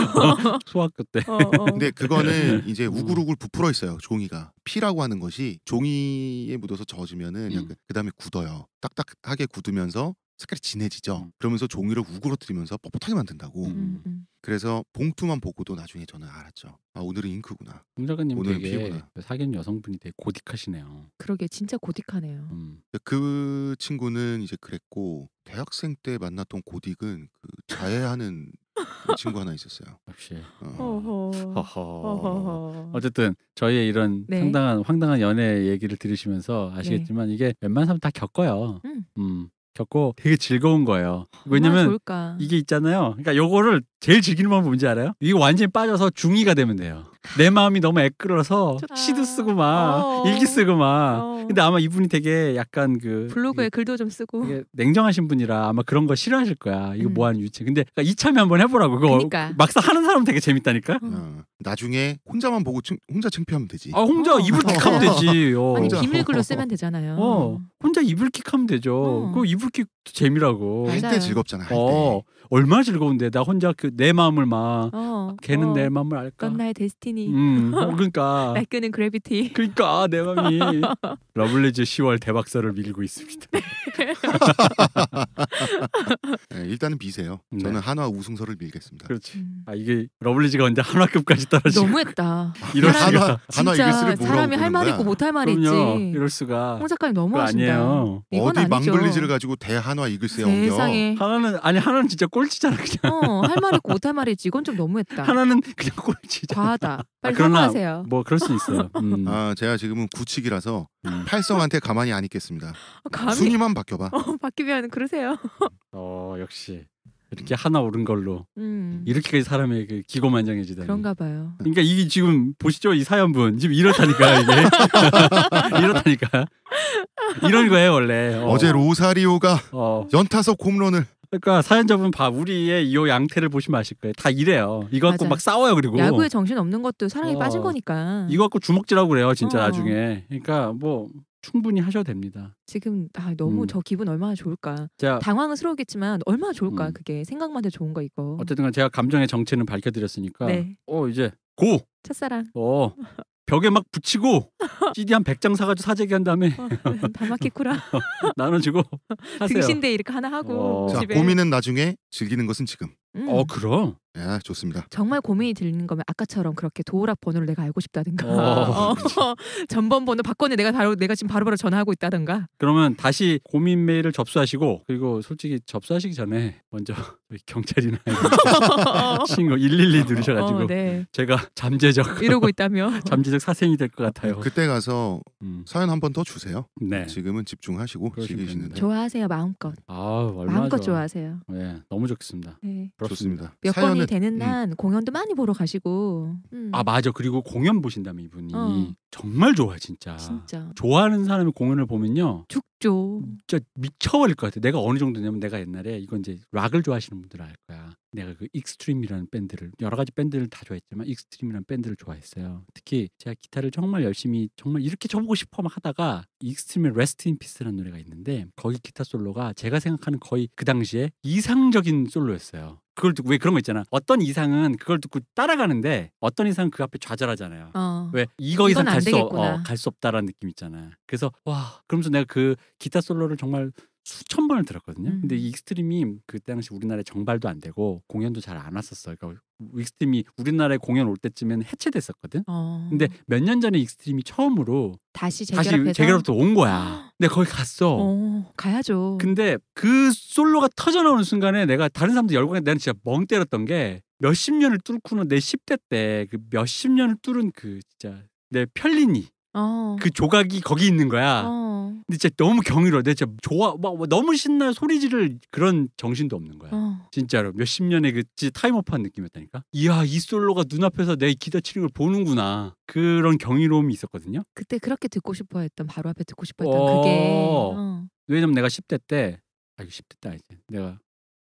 소학교 때 어, 어. 근데 그거는 이제 음. 우글우글 부풀어 있어요 종이가 피라고 하는 것이 종이에 묻어서 젖으면은 음. 그다음에 굳어요 딱딱하게 굳으면서 색깔이 진해지죠. 음. 그러면서 종이를 우그러뜨리면서 뻣뻣하게 만든다고. 음, 음, 음, 음. 그래서 봉투만 보고도 나중에 저는 알았죠. 아 오늘은 잉크구나. 공작가님 오늘은 피구나. 사귄 여성분이 되게 고딕하시네요. 그러게 진짜 고딕하네요. 음. 그 친구는 이제 그랬고 대학생 때 만났던 고딕은 그 자해하는 친구 하나 있었어요. 역시. 어. 어쨌든 저희의 이런 네. 상당한 황당한 연애 얘기를 들으시면서 아시겠지만 네. 이게 웬만하면 다 겪어요. 음. 음. 겪고 되게 즐거운 거예요. 왜냐면 이게 있잖아요. 그러니까 요거를 제일 즐기는 방법이 뭔지 알아요? 이거 완전히 빠져서 중이가 되면 돼요. 내 마음이 너무 애끓어서 시도 쓰고 막 어. 일기 쓰고 막 어. 근데 아마 이분이 되게 약간 그 블로그에 그, 글도 좀 쓰고 냉정하신 분이라 아마 그런 거 싫어하실 거야 이거 음. 뭐하는 유치 근데 그러니까 이참에 한번 해보라고 그거 그러니까. 막상 하는 사람 되게 재밌다니까 어. 어. 나중에 혼자만 보고 층, 혼자 창피하면 되지 아 혼자 이불킥 어. 하면 되지 아니 비밀 어. 글로 쓰면 되잖아요 어. 혼자 이불킥 하면 되죠 그 이불킥 재미라고 할 때 즐겁잖아 할 때. 얼마나 즐거운데 나 혼자 그 내 마음을 막 어, 걔는 어. 내 마음을 알까? 넌 나의 데스티니. 음, 어, 그러니까. 날 끄는 그래비티. 그러니까 내 마음이 러블리즈 10월 대박설을 밀고 있습니다. 네, 예, 일단은 비세요. 네. 저는 한화 우승설을 밀겠습니다. 그렇지. 음. 아 이게 러블리즈가 언제 한화급까지 떨어지고 너무했다. 이럴 수가. 한화, 진짜 사람이 할 말이 있고 못할 말이 그럼요. 있지. 이럴 수가. 홍 작가님 너무하신다. 아니에요. 어디 망블리즈를 가지고 대한화 이글스에 옮겨. 세상에. 하나는 아니 하나는 진짜 골 꼴찌잖아 그냥. 어, 할 말이 있고 못할 말이 지 이건 좀 너무했다. 하나는 그냥 꼴찌잖 과하다. 아, 빨리 사과하세요. 뭐 그럴 수 있어요. 음. 아 제가 지금은 구칙이라서 음. 팔성한테 가만히 안 있겠습니다. 어, 감히... 순위만 바뀌어봐. 어, 바뀌면 그러세요. 음. 어 역시. 이렇게 하나 오른 걸로 음. 이렇게까지 사람의 그 기고만장해지다 그런가 봐요. 그러니까 이게 지금 보시죠 이 사연분 지금 이렇다니까 이게 이렇다니까 이런 거예요 원래. 어. 제 로사리오가 어. 연타석 홈런을 그러니까 사연자분 봐 우리의 이 양태를 보시면 아실 거예요. 다 이래요. 이거 갖고 막 싸워요. 그리고 야구에 정신 없는 것도 사랑에 어, 빠진 거니까. 이거 갖고 주먹질하고 그래요. 진짜 어. 나중에. 그러니까 뭐 충분히 하셔도 됩니다. 지금 아, 너무 음. 저 기분 얼마나 좋을까. 제가, 당황스러우겠지만 얼마나 좋을까 음. 그게 생각만 해도 좋은 거 이거. 어쨌든간 제가 감정의 정체는 밝혀드렸으니까. 네. 어 이제 고. 첫사랑. 어 벽에 막 붙이고 CD 한 100장 사가지고 사재기 한 다음에 어, 다마키쿠라 어, 나눠주고 하세요. 등신대 이렇게 하나 하고 어. 자 고민은 나중에 즐기는 것은 지금. 음. 어 그럼 아, 좋습니다. 정말 고민이 들리는 거면 아까처럼 그렇게 도우락 번호를 내가 알고 싶다든가 어. 어 전번 번호 바꿔내 내가 바로 내가 지금 바로바로 바로 전화하고 있다든가. 그러면 다시 고민 메일을 접수하시고 그리고 솔직히 접수하시기 전에 먼저 경찰이나 신고 112 누르셔가지고 어, 네. 제가 잠재적 이러고 있다며 잠재적 사생이 될 것 같아요. 그때 가서 음. 사연 한 번 더 주세요. 네. 지금은 집중하시고 즐기시는 좋아하세요 마음껏. 아, 마음껏 좋아. 하세요 네, 너무 좋겠습니다. 네. 좋습니다. 사연 돈이 되는 음. 한 음. 공연도 많이 보러 가시고. 음. 아 맞아. 그리고 공연 보신다면 이분이 어. 정말 좋아 진짜. 진짜. 좋아하는 사람의 공연을 보면요. 죽죠. 진짜 미쳐버릴 것 같아. 내가 어느 정도냐면 내가 옛날에 이건 이제 락을 좋아하시는 분들 알 거야. 내가 그 익스트림이라는 밴드를 여러 가지 밴드를 다 좋아했지만 익스트림이라는 밴드를 좋아했어요. 특히 제가 기타를 정말 열심히 정말 이렇게 쳐보고 싶어 막 하다가 익스트림의 레스트 인 피스라는 노래가 있는데 거기 기타 솔로가 제가 생각하는 거의 그 당시에 이상적인 솔로였어요. 그걸 듣고 왜 그런 거 있잖아. 어떤 이상은 그걸 듣고 따라가는데 어떤 이상은 그 앞에 좌절하잖아요. 어, 왜 이거 이상 갈수 어, 갈 수 없다라는 느낌 있잖아. 그래서 와 그러면서 내가 그 기타 솔로를 정말 수천 번을 들었거든요. 음. 근데 익스트림이 그때 당시 우리나라에 정발도 안 되고 공연도 잘 안 왔었어요. 그러니까 익스트림이 우리나라에 공연 올 때쯤에는 해체됐었거든. 어. 근데 몇 년 전에 익스트림이 처음으로 다시 재결합해서 온 거야. 아. 근데 거기 갔어. 어, 가야죠. 근데 그 솔로가 터져 나오는 순간에 내가 다른 사람들 열광에 나는 진짜 멍 때렸던 게 몇십 년을 뚫고는 내 10대 때 그 몇십 년을 뚫은 그 진짜 내편리니 어. 그 조각이 거기 있는 거야. 어. 근데 진짜 너무 경이로워. 내가 진짜 좋아, 막, 너무 신나 소리 지를 그런 정신도 없는 거야. 어. 진짜로 몇십 년의 그 타임업한 느낌이었다니까. 이야 이 솔로가 눈앞에서 내 기타 치는 걸 보는구나. 그런 경이로움이 있었거든요. 그때 그렇게 듣고 싶어했던 바로 앞에 듣고 싶어했던 어. 그게. 어. 왜냐면 내가 10대 때, 아 10대 때 아니지. 내가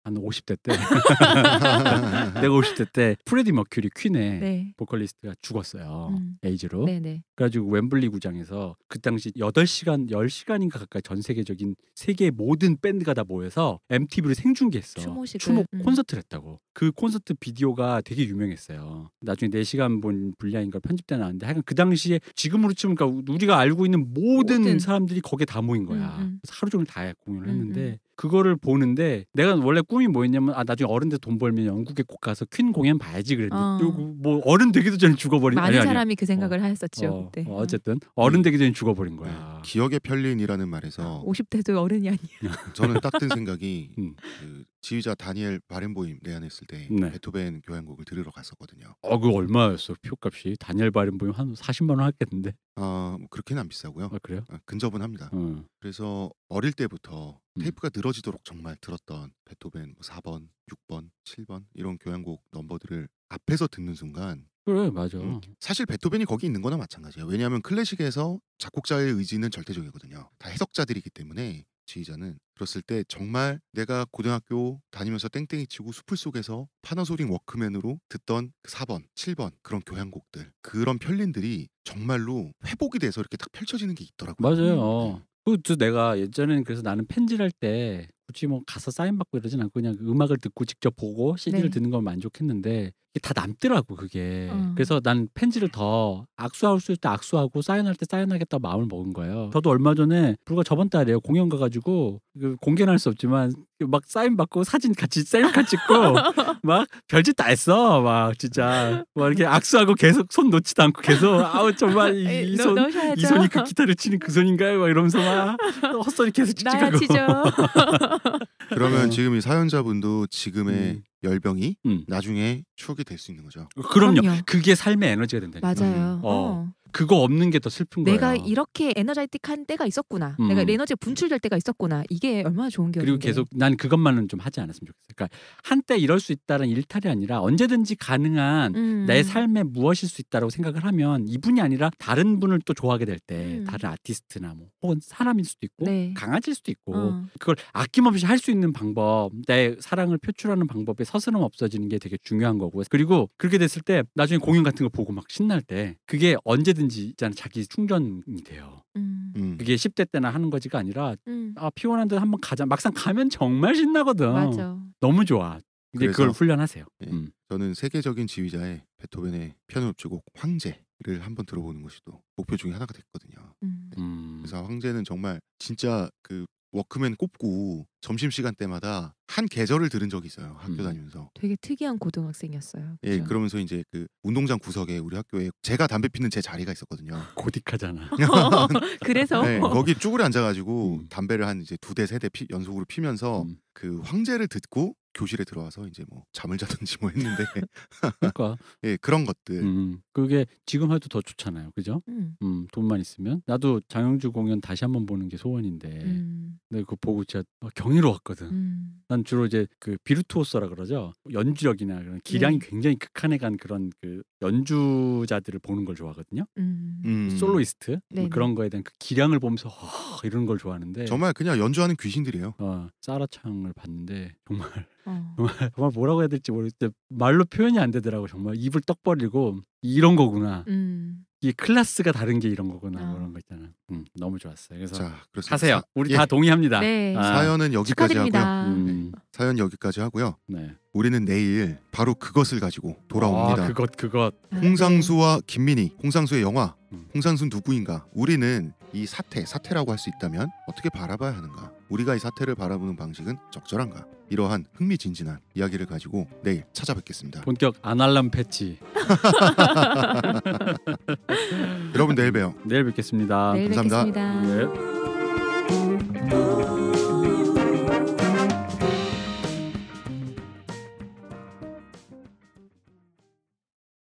한 50대 때 내가 50대 때 프레디 머큐리 퀸의 네. 보컬리스트가 죽었어요 음. 에이즈로 네네. 그래가지고 웸블리 구장에서 그 당시 8시간 10시간인가 가까이 전 세계적인 세계 모든 밴드가 다 모여서 m t v 를 생중계했어 추모식을. 추모 음. 콘서트를 했다고 그 콘서트 비디오가 되게 유명했어요 나중에 4시간 본분량인걸 편집돼 나왔는데 하여간 그 당시에 지금으로 치면 그러니까 우리가 알고 있는 모든, 모든. 사람들이 거기에 다 모인 거야 음, 음. 하루 종일 다 공연을 음, 했는데 그거를 보는데 내가 원래 꿈이 뭐였냐면 아 나중에 어른 들돈 벌면 영국에 꼭 가서 퀸 공연 봐야지 그랬는데 어. 뭐 어른 되기도 전에 죽어버린 많은 아니, 사람이 그 생각을 어. 했었죠 어. 그때 어, 쨌든 음. 어른 되기 전에 죽어버린 거야 아. 기억의 편린이라는 말에서 50대도 어른이 아니야 저는 딱 든 생각이 음. 그 지휘자 다니엘 바렌보임 내한했을 때 네. 베토벤 교향곡을 들으러 갔었거든요. 어, 그 얼마였어 표값이? 다니엘 바렌보임 한 40만 원하겠는데 아, 어, 뭐 그렇게는 안 비싸고요. 아, 그래요? 어, 근접은 합니다. 어. 그래서 어릴 때부터 음. 테이프가 늘어지도록 정말 들었던 베토벤 뭐 4번, 6번, 7번 이런 교향곡 넘버들을 앞에서 듣는 순간 그래 맞아. 음, 사실 베토벤이 거기 있는 거나 마찬가지예요. 왜냐하면 클래식에서 작곡자의 의지는 절대적이거든요. 다 해석자들이기 때문에 지휘자는 그랬을 때 정말 내가 고등학교 다니면서 땡땡이 치고 수풀 속에서 파나소닉 워크맨으로 듣던 4번, 그 7번 그런 교향곡들 그런 편린들이 정말로 회복이 돼서 이렇게 딱 펼쳐지는 게 있더라고요. 맞아요. 네. 그 내가 예전에는 그래서 나는 편지할 때 굳이 뭐 가서 사인 받고 이러진 않고 그냥 음악을 듣고 직접 보고 CD를 네. 듣는 걸 만족했는데 다 남더라고 그게 음. 그래서 난편지를더 악수할 수있다 악수하고 사인할 때 사인하겠다 마음을 먹은 거예요 저도 얼마 전에 불과 저번 달에요 공연 가가지고 그공개할수 없지만 막 사인 받고 사진 같이 셀카 찍고 막 별짓 다 했어 막 진짜 막 뭐 이렇게 악수하고 계속 손 놓지도 않고 계속 아우 정말 이 손 이 손이 그 기타를 치는 그 손인가요 막 이러면서 막 헛소리 계속 찍찍하고 그러면 어. 지금 이 사연자분도 지금의 음. 열병이 음. 나중에 추억이 될 수 있는 거죠. 그럼요. 그럼요. 그게 삶의 에너지가 된다니까. 맞아요. 음. 어. 어. 그거 없는 게 더 슬픈 거예요. 내가 이렇게 에너자틱한 때가 있었구나. 음. 내가 에너지 분출될 때가 있었구나. 이게 얼마나 좋은 게 그리고 계속 난 그것만은 좀 하지 않았으면 좋겠어 그러니까 한때 이럴 수 있다는 일탈이 아니라 언제든지 가능한 음. 내 삶의 무엇일 수 있다라고 생각을 하면 이분이 아니라 다른 분을 또 좋아하게 될때 음. 다른 아티스트나 뭐 혹은 사람일 수도 있고 네. 강아지일 수도 있고 어. 그걸 아낌없이 할 수 있는 방법 내 사랑을 표출하는 방법에 서스름 없어지는 게 되게 중요한 거고 그리고 그렇게 됐을 때 나중에 공연 같은 거 보고 막 신날 때 그게 언제든 뭐든지 있잖아 자기 충전이 돼요. 음. 음. 그게 10대 때나 하는 거지가 아니라 음. 아 피곤한 듯 한번 가자. 막상 가면 정말 신나거든. 맞아. 너무 좋아. 근데 그걸 훈련하세요. 네. 음. 저는 세계적인 지휘자의 베토벤의 피아노 협주곡 황제를 한번 들어보는 것이 또 목표 중에 하나가 됐거든요. 네. 그래서 황제는 정말 진짜 그 워크맨 꼽고 점심시간 때마다 한 계절을 들은 적이 있어요. 학교 음. 다니면서. 되게 특이한 고등학생이었어요. 예, 그렇죠? 그러면서 이제 그 운동장 구석에 우리 학교에 제가 담배 피는 제 자리가 있었거든요. 고딕하잖아. 그래서 네, 거기 쭈그려 앉아가지고 음. 담배를 한 이제 두 대 세 대 연속으로 피면서 음. 그 황제를 듣고 교실에 들어와서 이제 뭐 잠을 자든지 뭐 했는데 그러니까 예 그런 것들 음, 그게 지금 해도 더 좋잖아요 그죠 음. 음. 돈만 있으면 나도 장영주 공연 다시 한번 보는 게 소원인데 음. 근데 그거 보고 진짜 경이로웠거든 음. 난 주로 이제 그비르투오스라 그러죠 연주력이나 그런 기량이 네. 굉장히 극한에 간 그런 그 연주자들을 보는 걸 좋아하거든요 음. 음. 솔로이스트 네. 그런 거에 대한 그 기량을 보면서 허, 이런 걸 좋아하는데 정말 그냥 연주하는 귀신들이에요 어, 사라창을 봤는데 정말 어. 정말, 정말 뭐라고 해야 될지 모르겠는데 말로 표현이 안 되더라고 정말 입을 떡 벌리고 이런 거구나. 음. 이 클래스가 다른 게 이런 거구나 어. 그런 거 있잖아. 음, 너무 좋았어요. 그래서 자, 하세요. 우리 예. 다 동의합니다. 네. 아. 사연은 여기까지 축하드립니다. 하고요. 음. 네. 사연 여기까지 하고요. 네. 우리는 내일 바로 그것을 가지고 돌아옵니다. 아, 그것 그것. 네. 홍상수와 김민희, 홍상수의 영화, 음. 홍상수 누구인가? 우리는 이 사태, 사태라고 할 수 있다면 어떻게 바라봐야 하는가? 우리가 이 사태를 바라보는 방식은 적절한가? 이러한 흥미진진한 이야기를 가지고 내일 찾아뵙겠습니다. 본격 아날람 패치. 여러분 내일 봬요. 내일 뵙겠습니다. 내일 감사합니다. 뵙겠습니다. 네.